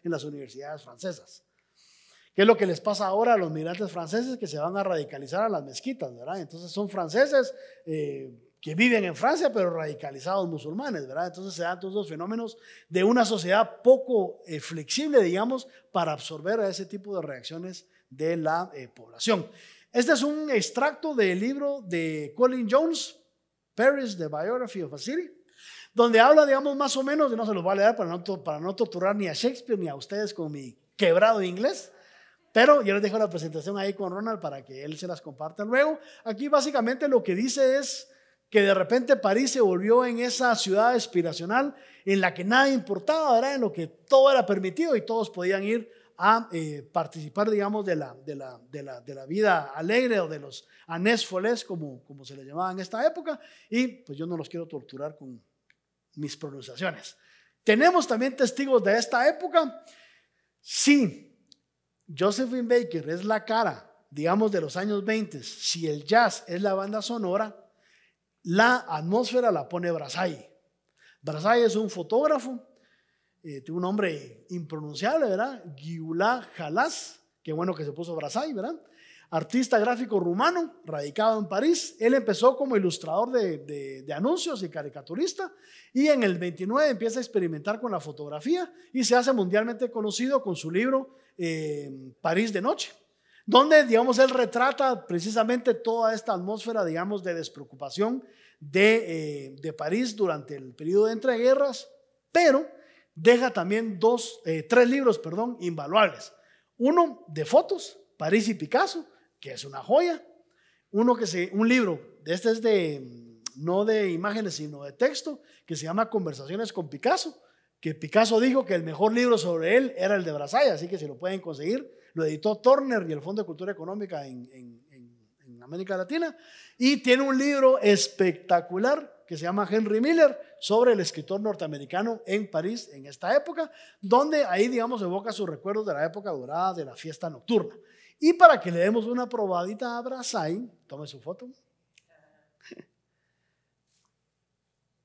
en las universidades francesas. ¿Qué es lo que les pasa ahora a los migrantes franceses que se van a radicalizar a las mezquitas? ¿verdad? Entonces son franceses eh, que viven en Francia, pero radicalizados musulmanes. ¿verdad? Entonces se dan todos los fenómenos de una sociedad poco eh, flexible, digamos, para absorber a ese tipo de reacciones de la eh, población. Este es un extracto del libro de Colin Jones, Paris, The Biography of a City, donde habla, digamos, más o menos, no se los voy a leer para no, para no torturar ni a Shakespeare ni a ustedes con mi quebrado inglés, pero yo les dejo la presentación ahí con Ronald para que él se las comparta luego. Aquí básicamente lo que dice es que de repente París se volvió en esa ciudad aspiracional en la que nada importaba, ¿verdad? en lo que todo era permitido y todos podían ir a eh, participar, digamos, de la, de, la, de, la, vida alegre o de los anésfoles como, como se le llamaba en esta época, y pues yo no los quiero torturar con mis pronunciaciones. ¿Tenemos también testigos de esta época? Sí, Josephine Baker es la cara, digamos, de los años 20. Si el jazz es la banda sonora, la atmósfera la pone Brasai. Brasai es un fotógrafo eh, un nombre impronunciable, ¿verdad? Giulá Jalás, qué bueno que se puso Brasai, ¿verdad? Artista gráfico rumano, radicado en París. Él empezó como ilustrador de, anuncios y caricaturista y en el 29 empieza a experimentar con la fotografía y se hace mundialmente conocido con su libro eh, París de Noche donde, digamos, él retrata precisamente toda esta atmósfera, digamos, de despreocupación de, eh, de París durante el periodo de entreguerras, pero deja también dos, eh, tres libros perdón, invaluables. Uno de fotos, París y Picasso, que es una joya. Uno que se, un libro, este es de, mm, no de imágenes, sino de texto, que se llama Conversaciones con Picasso, que Picasso dijo que el mejor libro sobre él era el de Brasaya, así que si lo pueden conseguir, lo editó Turner y el Fondo de Cultura Económica en América Latina. Y tiene un libro espectacular que se llama Henry Miller sobre el escritor norteamericano en París en esta época, donde ahí, digamos, evoca sus recuerdos de la época dorada de la fiesta nocturna. Y para que le demos una probadita a Brassai, tome su foto.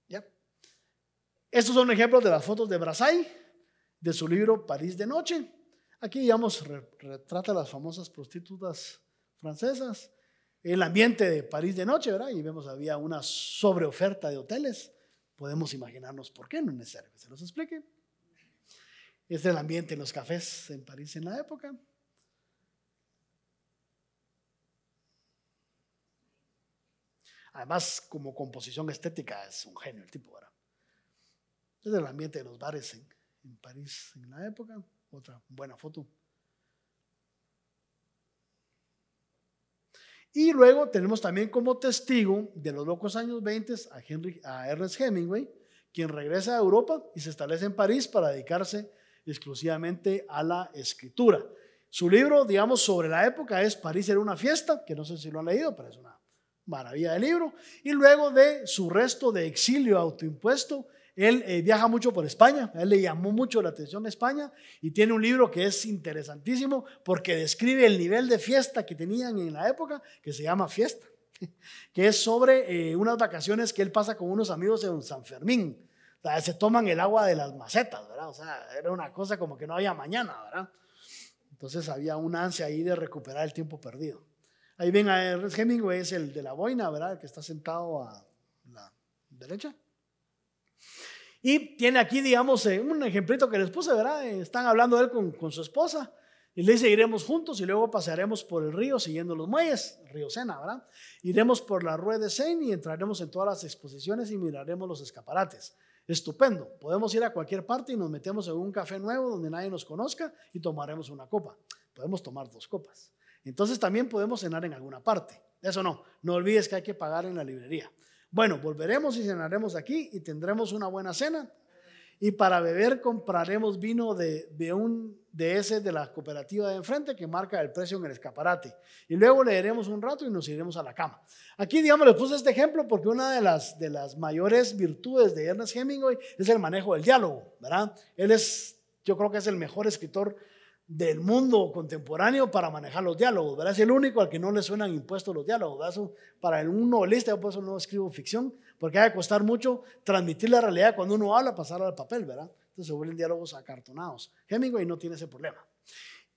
¿Ya? Estos son ejemplos de las fotos de Brassai, de su libro París de Noche. Aquí, digamos, retrata las famosas prostitutas francesas el ambiente de París de noche, ¿verdad? Y vemos había una sobreoferta de hoteles. Podemos imaginarnos por qué, no es necesario se los explique. es el ambiente en los cafés en París en la época. Además, como composición estética, es un genio el tipo, ¿verdad? es el ambiente de los bares en París en la época. Otra buena foto. Y luego tenemos también como testigo de los locos años 20 a, a Ernest Hemingway, quien regresa a Europa y se establece en París para dedicarse exclusivamente a la escritura. Su libro, digamos, sobre la época es París era una fiesta, que no sé si lo han leído, pero es una maravilla de libro. Y luego de su resto de exilio autoimpuesto, él eh, viaja mucho por España, él le llamó mucho la atención España y tiene un libro que es interesantísimo porque describe el nivel de fiesta que tenían en la época, que se llama Fiesta, que es sobre eh, unas vacaciones que él pasa con unos amigos en San Fermín. se toman el agua de las macetas, ¿verdad? O sea, era una cosa como que no había mañana, ¿verdad? Entonces había un ansia ahí de recuperar el tiempo perdido. Ahí ven a Hemingway, es el de la boina, ¿verdad? que está sentado a la derecha. Y tiene aquí, digamos, eh, un ejemplito que les puse, ¿verdad? Eh, están hablando él con, su esposa. Y le dice, iremos juntos y luego pasaremos por el río siguiendo los muelles, río Sena, ¿verdad? Iremos por la Rue de Seine y entraremos en todas las exposiciones y miraremos los escaparates. Estupendo, podemos ir a cualquier parte y nos metemos en un café nuevo donde nadie nos conozca y tomaremos una copa. Podemos tomar dos copas. Entonces también podemos cenar en alguna parte. Eso no, no olvides que hay que pagar en la librería. Bueno, volveremos y cenaremos aquí y tendremos una buena cena. Y para beber compraremos vino de, un, de ese de la cooperativa de enfrente que marca el precio en el escaparate. Y luego leeremos un rato y nos iremos a la cama. Aquí, digamos, les puse este ejemplo porque una de las, de las mayores virtudes de Ernest Hemingway es el manejo del diálogo, ¿verdad? Él es, yo creo que es el mejor escritor del mundo contemporáneo para manejar los diálogos, ¿verdad? Es el único al que no le suenan impuestos los diálogos, para un novelista yo por eso no escribo ficción, porque va que costar mucho transmitir la realidad cuando uno habla, pasarla al papel, ¿verdad? Entonces se vuelven diálogos acartonados. Hemingway no tiene ese problema.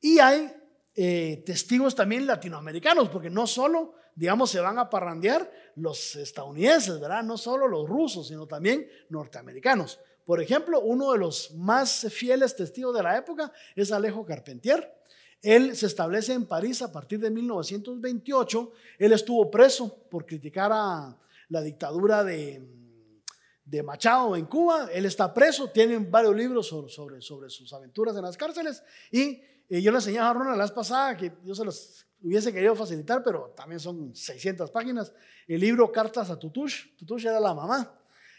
Y hay eh, testigos también latinoamericanos, porque no solo, digamos, se van a parrandear los estadounidenses, ¿verdad? No solo los rusos, sino también norteamericanos. Por ejemplo, uno de los más fieles testigos de la época es Alejo Carpentier. Él se establece en París a partir de 1928. Él estuvo preso por criticar a la dictadura de, Machado en Cuba. Él está preso, tiene varios libros sobre, sus aventuras en las cárceles. Y eh, yo le enseñaba a Ronald la vez pasada que yo se los hubiese querido facilitar, pero también son 600 páginas. El libro Cartas a Tutush. Tutush era la mamá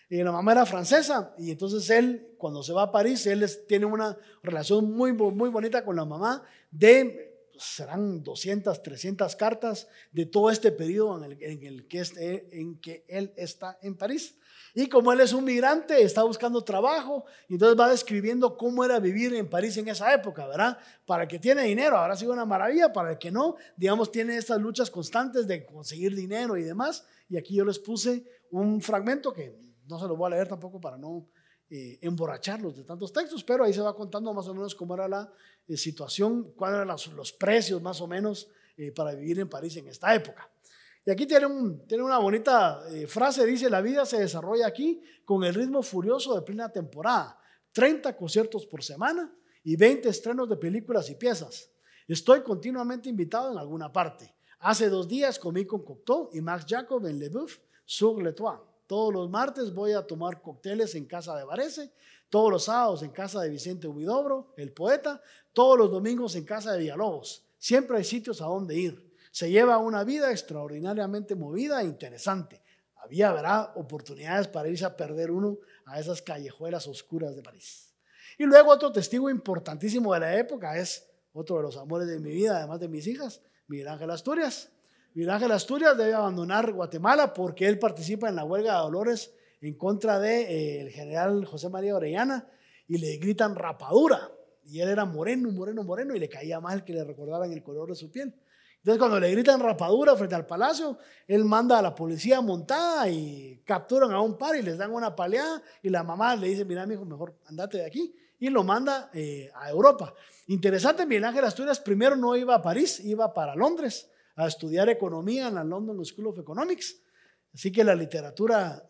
y la mamá era francesa. Y entonces él, cuando se va a París, él tiene una relación muy, muy bonita con la mamá de pues, serán 200, 300 cartas de todo este periodo en el, que eh, en que él está en París. Y como él es un migrante, está buscando trabajo, y entonces va describiendo cómo era vivir en París en esa época, ¿verdad? Para el que tiene dinero, ahora sido una maravilla, para el que no, digamos, tiene estas luchas constantes de conseguir dinero y demás. Y aquí yo les puse un fragmento que no se los voy a leer tampoco para no eh, emborracharlos de tantos textos, pero ahí se va contando más o menos cómo era la eh, situación, cuáles eran los precios más o menos eh, para vivir en París en esta época. Y aquí tiene, una bonita frase, dice, la vida se desarrolla aquí con el ritmo furioso de plena temporada, 30 conciertos por semana y 20 estrenos de películas y piezas. Estoy continuamente invitado en alguna parte. Hace dos días comí con Cocteau y Max Jacob en Le Boeuf sur Trois. Todos los martes voy a tomar cócteles en casa de Varese, todos los sábados en casa de Vicente Huidobro, el poeta, todos los domingos en casa de Villalobos. Siempre hay sitios a donde ir. Se lleva una vida extraordinariamente movida e interesante. Había, habrá oportunidades para irse a perder uno a esas callejuelas oscuras de París. Y luego otro testigo importantísimo de la época es otro de los amores de mi vida, además de mis hijas, Miguel Ángel Asturias. Miguel Ángel Asturias debe abandonar Guatemala porque él participa en la huelga de Dolores en contra del de, eh, general José María Orellana y le gritan rapadura. Y él era moreno, moreno, moreno y le caía mal que le recordaran el color de su piel. Entonces cuando le gritan rapadura frente al palacio, él manda a la policía montada y capturan a un par y les dan una paleada y la mamá le dice, mira mi hijo, mejor andate de aquí y lo manda eh, a Europa. Interesante, Miguel Ángel Asturias primero no iba a París, iba para Londres a estudiar economía en la London School of Economics. Así que la literatura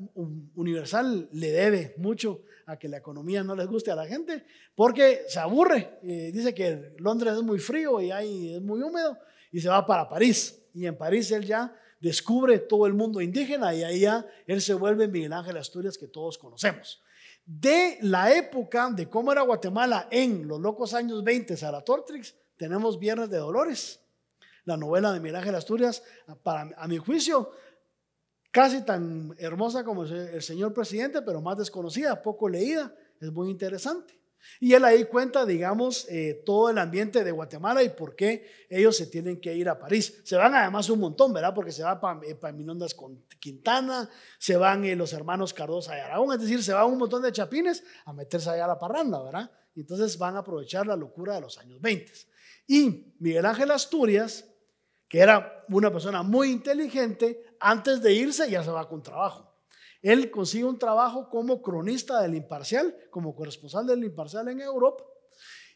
universal le debe mucho a que la economía no les guste a la gente, porque se aburre. dice que Londres es muy frío y ahí es muy húmedo, y se va para París. Y en París él ya descubre todo el mundo indígena y ahí ya él se vuelve Miguel Ángel Asturias que todos conocemos. De la época de cómo era Guatemala en los locos años 20 a la Tortrix, tenemos Viernes de Dolores la novela de Miguel Ángel Asturias, a mi juicio, casi tan hermosa como el señor presidente, pero más desconocida, poco leída, es muy interesante. Y él ahí cuenta, digamos, eh, todo el ambiente de Guatemala y por qué ellos se tienen que ir a París. Se van además un montón, ¿verdad? Porque se va para eh, minondas Paminondas con Quintana, se van eh, los hermanos Cardosa y Aragón, es decir, se van un montón de chapines a meterse allá a la parranda, ¿verdad? Y entonces van a aprovechar la locura de los años 20. Y Miguel Ángel Asturias que era una persona muy inteligente, antes de irse ya se va con trabajo. Él consigue un trabajo como cronista del Imparcial, como corresponsal del Imparcial en Europa,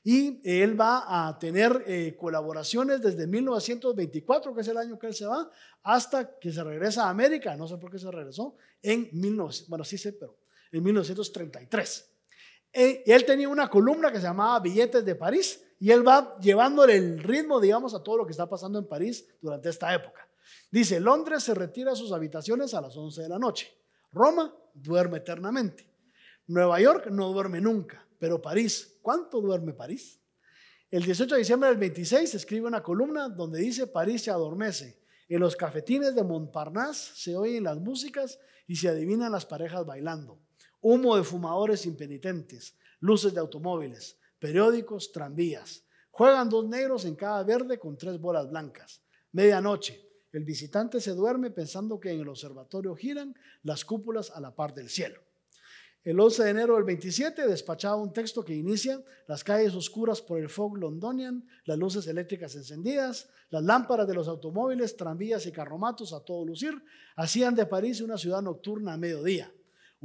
y él va a tener eh, colaboraciones desde 1924, que es el año que él se va, hasta que se regresa a América, no sé por qué se regresó, en bueno, sí sé, pero en 1933. Eh, él tenía una columna que se llamaba Billetes de París, y él va llevándole el ritmo, digamos, a todo lo que está pasando en París durante esta época. Dice, Londres se retira a sus habitaciones a las 11 de la noche. Roma duerme eternamente. Nueva York no duerme nunca, pero París, ¿cuánto duerme París? El 18 de diciembre del 26 escribe una columna donde dice París se adormece. En los cafetines de Montparnasse se oyen las músicas y se adivinan las parejas bailando. Humo de fumadores impenitentes, luces de automóviles periódicos, tranvías. Juegan dos negros en cada verde con tres bolas blancas. Medianoche, el visitante se duerme pensando que en el observatorio giran las cúpulas a la par del cielo. El 11 de enero del 27 despachaba un texto que inicia las calles oscuras por el fog londonian, las luces eléctricas encendidas, las lámparas de los automóviles, tranvías y carromatos a todo lucir, hacían de París una ciudad nocturna a mediodía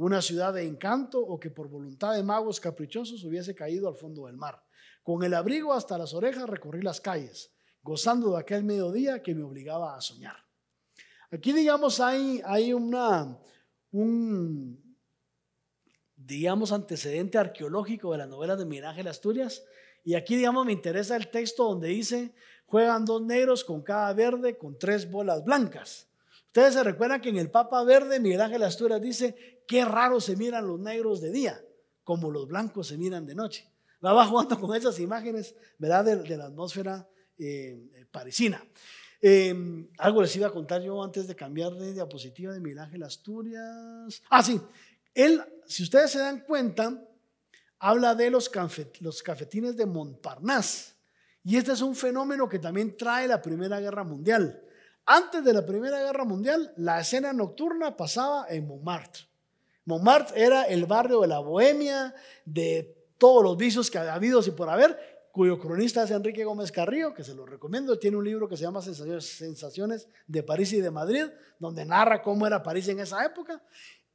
una ciudad de encanto o que por voluntad de magos caprichosos hubiese caído al fondo del mar. Con el abrigo hasta las orejas recorrí las calles, gozando de aquel mediodía que me obligaba a soñar. Aquí, digamos, hay, hay una, un, digamos, antecedente arqueológico de la novela de Miraje Ángel Asturias. Y aquí, digamos, me interesa el texto donde dice, juegan dos negros con cada verde, con tres bolas blancas. Ustedes se recuerdan que en el Papa Verde Miguel Ángel Asturias dice, qué raro se miran los negros de día, como los blancos se miran de noche. Va jugando con esas imágenes, ¿verdad? De, la atmósfera eh, parisina. Em, algo les iba a contar yo antes de cambiar de diapositiva de Miguel Ángel Asturias. Ah, sí. Él, si ustedes se dan cuenta, habla de los, los cafetines de Montparnasse. Y este es un fenómeno que también trae la Primera Guerra Mundial. Antes de la Primera Guerra Mundial, la escena nocturna pasaba en Montmartre. Montmartre era el barrio de la bohemia, de todos los vicios que había habido y por haber, cuyo cronista es Enrique Gómez Carrillo, que se lo recomiendo. Tiene un libro que se llama Sensaciones de París y de Madrid, donde narra cómo era París en esa época.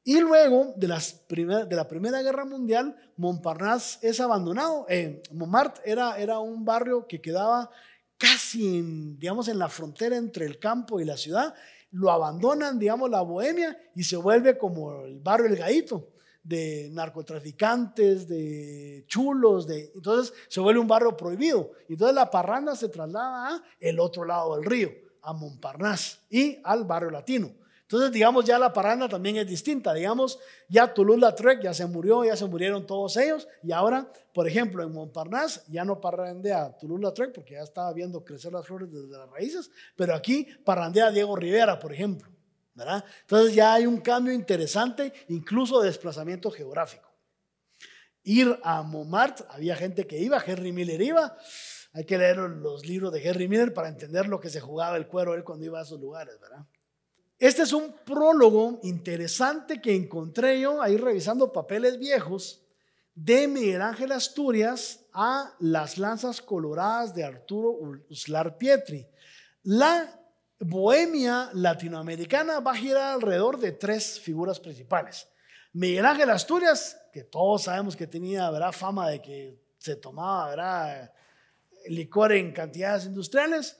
Y luego de, la Primera Guerra Mundial, Montparnasse es abandonado. Montmartre era un barrio que quedaba casi, en, digamos, en la frontera entre el campo y la ciudad, lo abandonan, digamos, la Bohemia y se vuelve como el barrio El Gaito, de narcotraficantes, de chulos, de, entonces se vuelve un barrio prohibido. Entonces la parranda se traslada a el otro lado del río, a Montparnasse y al barrio latino. Entonces, digamos, ya la paranda también es distinta. Digamos, ya Toulouse-Lautrec ya se murió, ya se murieron todos ellos. Y ahora, por ejemplo, en Montparnasse ya no parrandea Toulouse-Lautrec porque ya estaba viendo crecer las flores desde las raíces. Pero aquí parrandea Diego Rivera, por ejemplo. ¿verdad? Entonces ya hay un cambio interesante, incluso de desplazamiento geográfico. Ir a Montmartre, había gente que iba, Henry Miller iba. Hay que leer los libros de Henry Miller para entender lo que se jugaba el cuero él cuando iba a esos lugares, ¿verdad? Este es un prólogo interesante que encontré yo ahí revisando papeles viejos de Miguel Ángel Asturias a Las Lanzas Coloradas de Arturo Uslar Pietri. La bohemia latinoamericana va a girar alrededor de tres figuras principales. Miguel Ángel Asturias, que todos sabemos que tenía fama de que se tomaba licor en cantidades industriales.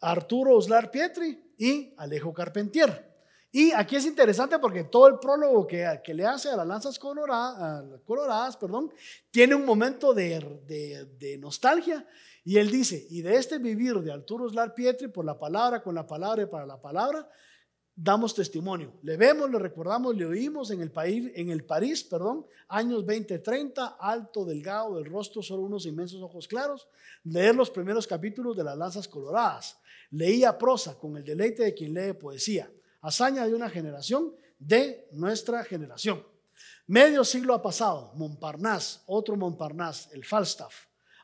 Arturo Oslar Pietri y Alejo Carpentier. Y aquí es interesante porque todo el prólogo que, le hace a las lanzas colorada, coloradas perdón, tiene un momento de, de, de, nostalgia. Y él dice, y de este vivir de Arturo Oslar Pietri por la palabra, con la palabra y para la palabra, damos testimonio. Le vemos, le recordamos, le oímos en el, país, en el París, perdón, años 20-30, alto, delgado, del rostro, solo unos inmensos ojos claros. Leer los primeros capítulos de Las Lanzas Coloradas. Leía prosa con el deleite de quien lee poesía. Hazaña de una generación, de nuestra generación. Medio siglo ha pasado, Montparnasse, otro Montparnasse, el Falstaff,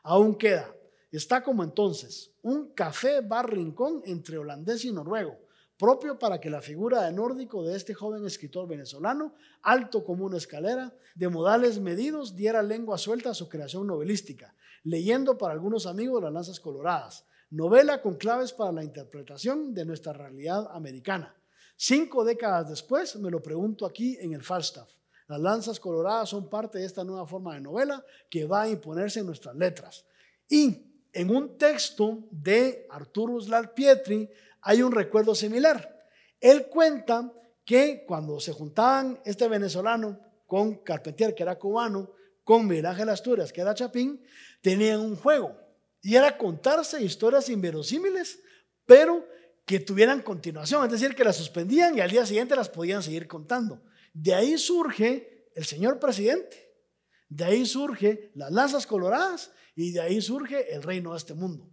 aún queda. Está como entonces, un café bar rincón entre holandés y noruego propio para que la figura de nórdico de este joven escritor venezolano, alto como una escalera, de modales medidos, diera lengua suelta a su creación novelística, leyendo para algunos amigos Las Lanzas Coloradas, novela con claves para la interpretación de nuestra realidad americana. Cinco décadas después, me lo pregunto aquí en el Falstaff. Las lanzas coloradas son parte de esta nueva forma de novela que va a imponerse en nuestras letras. Y en un texto de Arturo Uslar Pietri, hay un recuerdo similar. Él cuenta que cuando se juntaban este venezolano con Carpentier, que era cubano, con Miguel Las Asturias, que era Chapín, tenían un juego. Y era contarse historias inverosímiles, pero que tuvieran continuación. Es decir, que las suspendían y al día siguiente las podían seguir contando. De ahí surge el señor presidente. De ahí surge las lanzas coloradas y de ahí surge el reino de este mundo.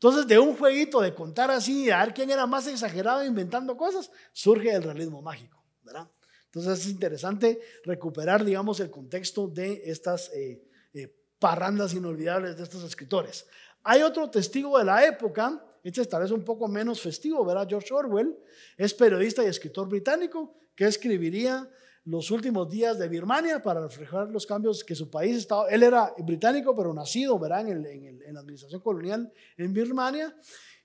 Entonces, de un jueguito de contar así, a ver quién era más exagerado inventando cosas, surge el realismo mágico, ¿verdad? Entonces, es interesante recuperar, digamos, el contexto de estas eh, eh, parrandas inolvidables de estos escritores. Hay otro testigo de la época, este tal vez un poco menos festivo, ¿verdad? George Orwell es periodista y escritor británico que escribiría los últimos días de Birmania para reflejar los cambios que su país estaba. Él era británico, pero nacido, verán, en, en, la administración colonial en Birmania.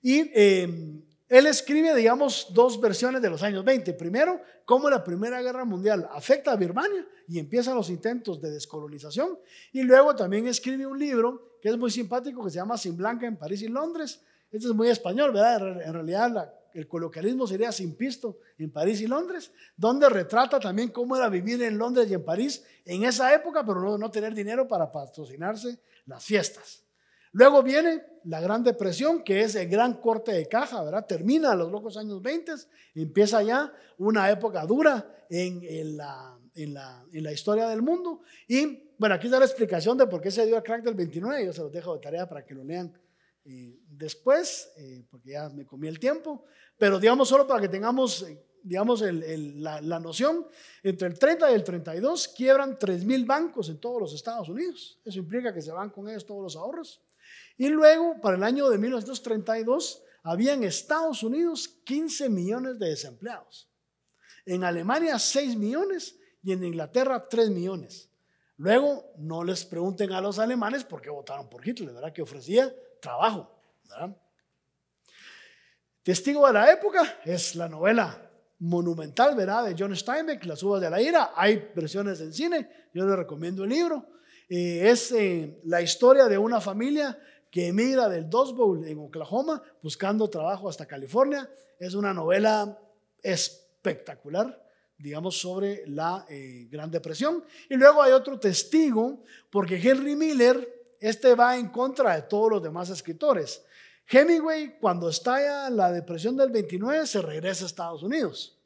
Y em, él escribe, digamos, dos versiones de los años 20. Primero, cómo la Primera Guerra Mundial afecta a Birmania y empiezan los intentos de descolonización. Y luego también escribe un libro que es muy simpático, que se llama Sin Blanca en París y Londres. Este es muy español, ¿verdad? En realidad, la el coloquialismo sería sin pisto, en París y Londres, donde retrata también cómo era vivir en Londres y en París en esa época, pero no, tener dinero para patrocinarse las fiestas. Luego viene la Gran Depresión, que es el gran corte de caja, ¿verdad? Termina los locos años 20, empieza ya una época dura en, la, en, la, historia del mundo. Y bueno, aquí está la explicación de por qué se dio el crack del 29, yo se los dejo de tarea para que lo lean eh, después, eh, porque ya me comí el tiempo, pero digamos solo para que tengamos, eh, digamos, la, noción, entre el 30 y el 32 quiebran mil bancos en todos los Estados Unidos. Eso implica que se van con ellos todos los ahorros. Y luego, para el año de 1932, había en Estados Unidos 15 millones de desempleados. En Alemania 6 millones y en Inglaterra 3 millones. Luego, no les pregunten a los alemanes por qué votaron por Hitler, ¿verdad? Que ofrecía trabajo. Testigo de la época es la novela monumental, ¿verdad? De John Steinbeck, Las uvas de la ira. Hay versiones en cine, yo les recomiendo el libro. Eh, es eh, la historia de una familia que emigra del Dust Bowl en Oklahoma buscando trabajo hasta California. Es una novela espectacular, digamos, sobre la eh, Gran Depresión. Y luego hay otro testigo, porque Henry Miller este va en contra de todos los demás escritores. Hemingway, cuando estalla la depresión del 29, se regresa a Estados Unidos.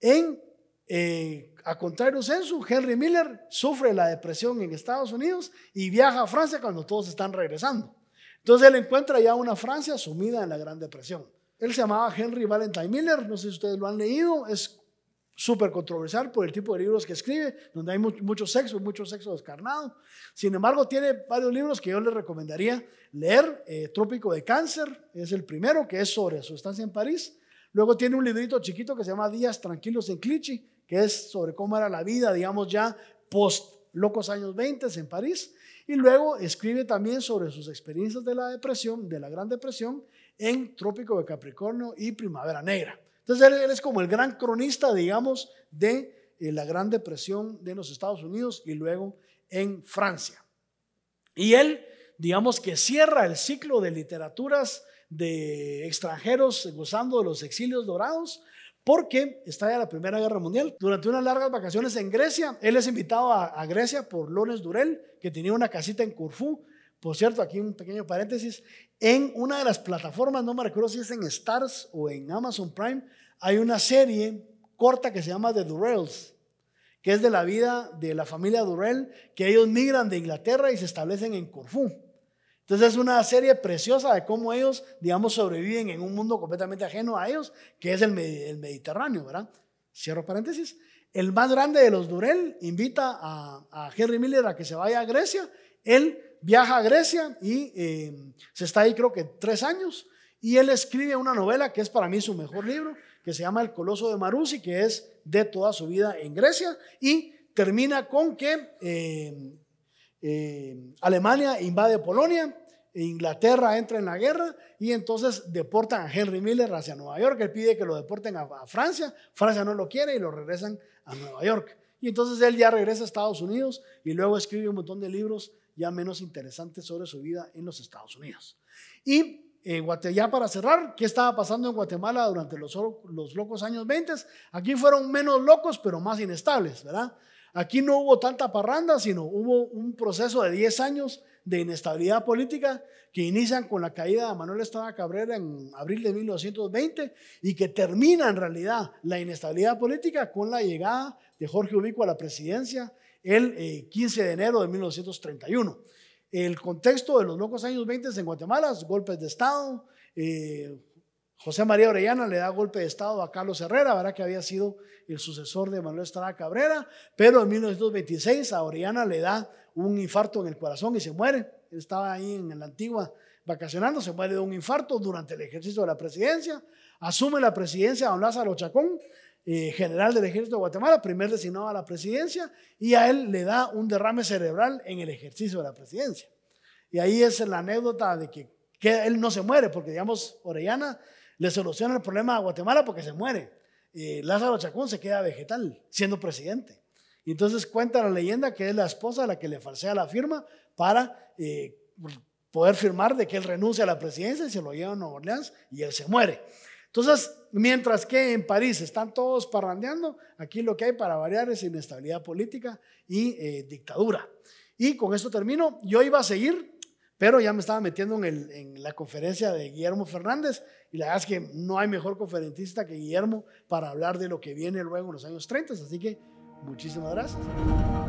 En, eh, a contrario censo, Henry Miller sufre la depresión en Estados Unidos y viaja a Francia cuando todos están regresando. Entonces él encuentra ya una Francia sumida en la Gran Depresión. Él se llamaba Henry Valentine Miller, no sé si ustedes lo han leído, es súper controversial por el tipo de libros que escribe, donde hay mucho sexo, mucho sexo descarnado. Sin embargo, tiene varios libros que yo le recomendaría leer. Eh, Trópico de Cáncer es el primero, que es sobre su estancia en París. Luego tiene un librito chiquito que se llama Días Tranquilos en Clichy, que es sobre cómo era la vida, digamos ya, post locos años 20 en París. Y luego escribe también sobre sus experiencias de la depresión, de la Gran Depresión, en Trópico de Capricornio y Primavera Negra. Entonces él, es como el gran cronista, digamos, de eh, la Gran Depresión de los Estados Unidos y luego en Francia. Y él, digamos que cierra el ciclo de literaturas de extranjeros gozando de los exilios dorados, porque está la Primera Guerra Mundial. Durante unas largas vacaciones en Grecia, él es invitado a, Grecia por Lones Durel, que tenía una casita en Corfú, por cierto, aquí un pequeño paréntesis, en una de las plataformas, no me recuerdo si es en Stars o en Amazon Prime, hay una serie corta que se llama The Durrells, que es de la vida de la familia Durrell, que ellos migran de Inglaterra y se establecen en Corfú. Entonces es una serie preciosa de cómo ellos, digamos, sobreviven en un mundo completamente ajeno a ellos, que es el, Mediterráneo, ¿verdad? Cierro paréntesis. El más grande de los Durell invita a, a Henry Miller a que se vaya a Grecia. Él viaja a Grecia y em, se está ahí creo que tres años y él escribe una novela que es para mí su mejor libro, que se llama El Coloso de Marusi, que es de toda su vida en Grecia y termina con que em, em, Alemania invade Polonia. E Inglaterra entra en la guerra y entonces deportan a Henry Miller hacia Nueva York. Él pide que lo deporten a Francia. Francia no lo quiere y lo regresan a Nueva York. Y entonces él ya regresa a Estados Unidos y luego escribe un montón de libros ya menos interesantes sobre su vida en los Estados Unidos. Y eh, ya Guatemala, para cerrar, ¿qué estaba pasando en Guatemala durante los, los locos años 20? Aquí fueron menos locos, pero más inestables, ¿verdad? Aquí no hubo tanta parranda, sino hubo un proceso de 10 años de inestabilidad política que inician con la caída de Manuel Estrada Cabrera en abril de 1920 y que termina en realidad la inestabilidad política con la llegada de Jorge Ubico a la presidencia el 15 eh, de enero de 1931. El contexto de los locos años 20 en Guatemala, golpes de Estado. Eh, José María Orellana le da golpe de Estado a Carlos Herrera, ¿verdad? que había sido el sucesor de Manuel Estrada Cabrera, pero en 1926 a Orellana le da un infarto en el corazón y se muere. Él estaba ahí en la antigua vacacionando, se muere de un infarto durante el ejercicio de la presidencia. Asume la presidencia don Lázaro Chacón, eh, general del ejército de Guatemala, primer designado a la presidencia, y a él le da un derrame cerebral en el ejercicio de la presidencia. Y ahí es la anécdota de que, él no se muere, porque digamos, Orellana le soluciona el problema a Guatemala porque se muere. Lázaro Chacón se queda vegetal siendo presidente. Y entonces cuenta la leyenda que es la esposa la que le falsea la firma para eh, poder firmar de que él renuncia a la presidencia y se lo lleva a Nueva Orleans y él se muere. Entonces, mientras que en París están todos parrandeando, aquí lo que hay para variar es inestabilidad política y eh, dictadura. Y con esto termino. Yo iba a seguir, pero ya me estaba metiendo en, en la conferencia de Guillermo Fernández y la verdad es que no hay mejor conferencista que Guillermo para hablar de lo que viene luego en los años 30. Así que muchísimas gracias.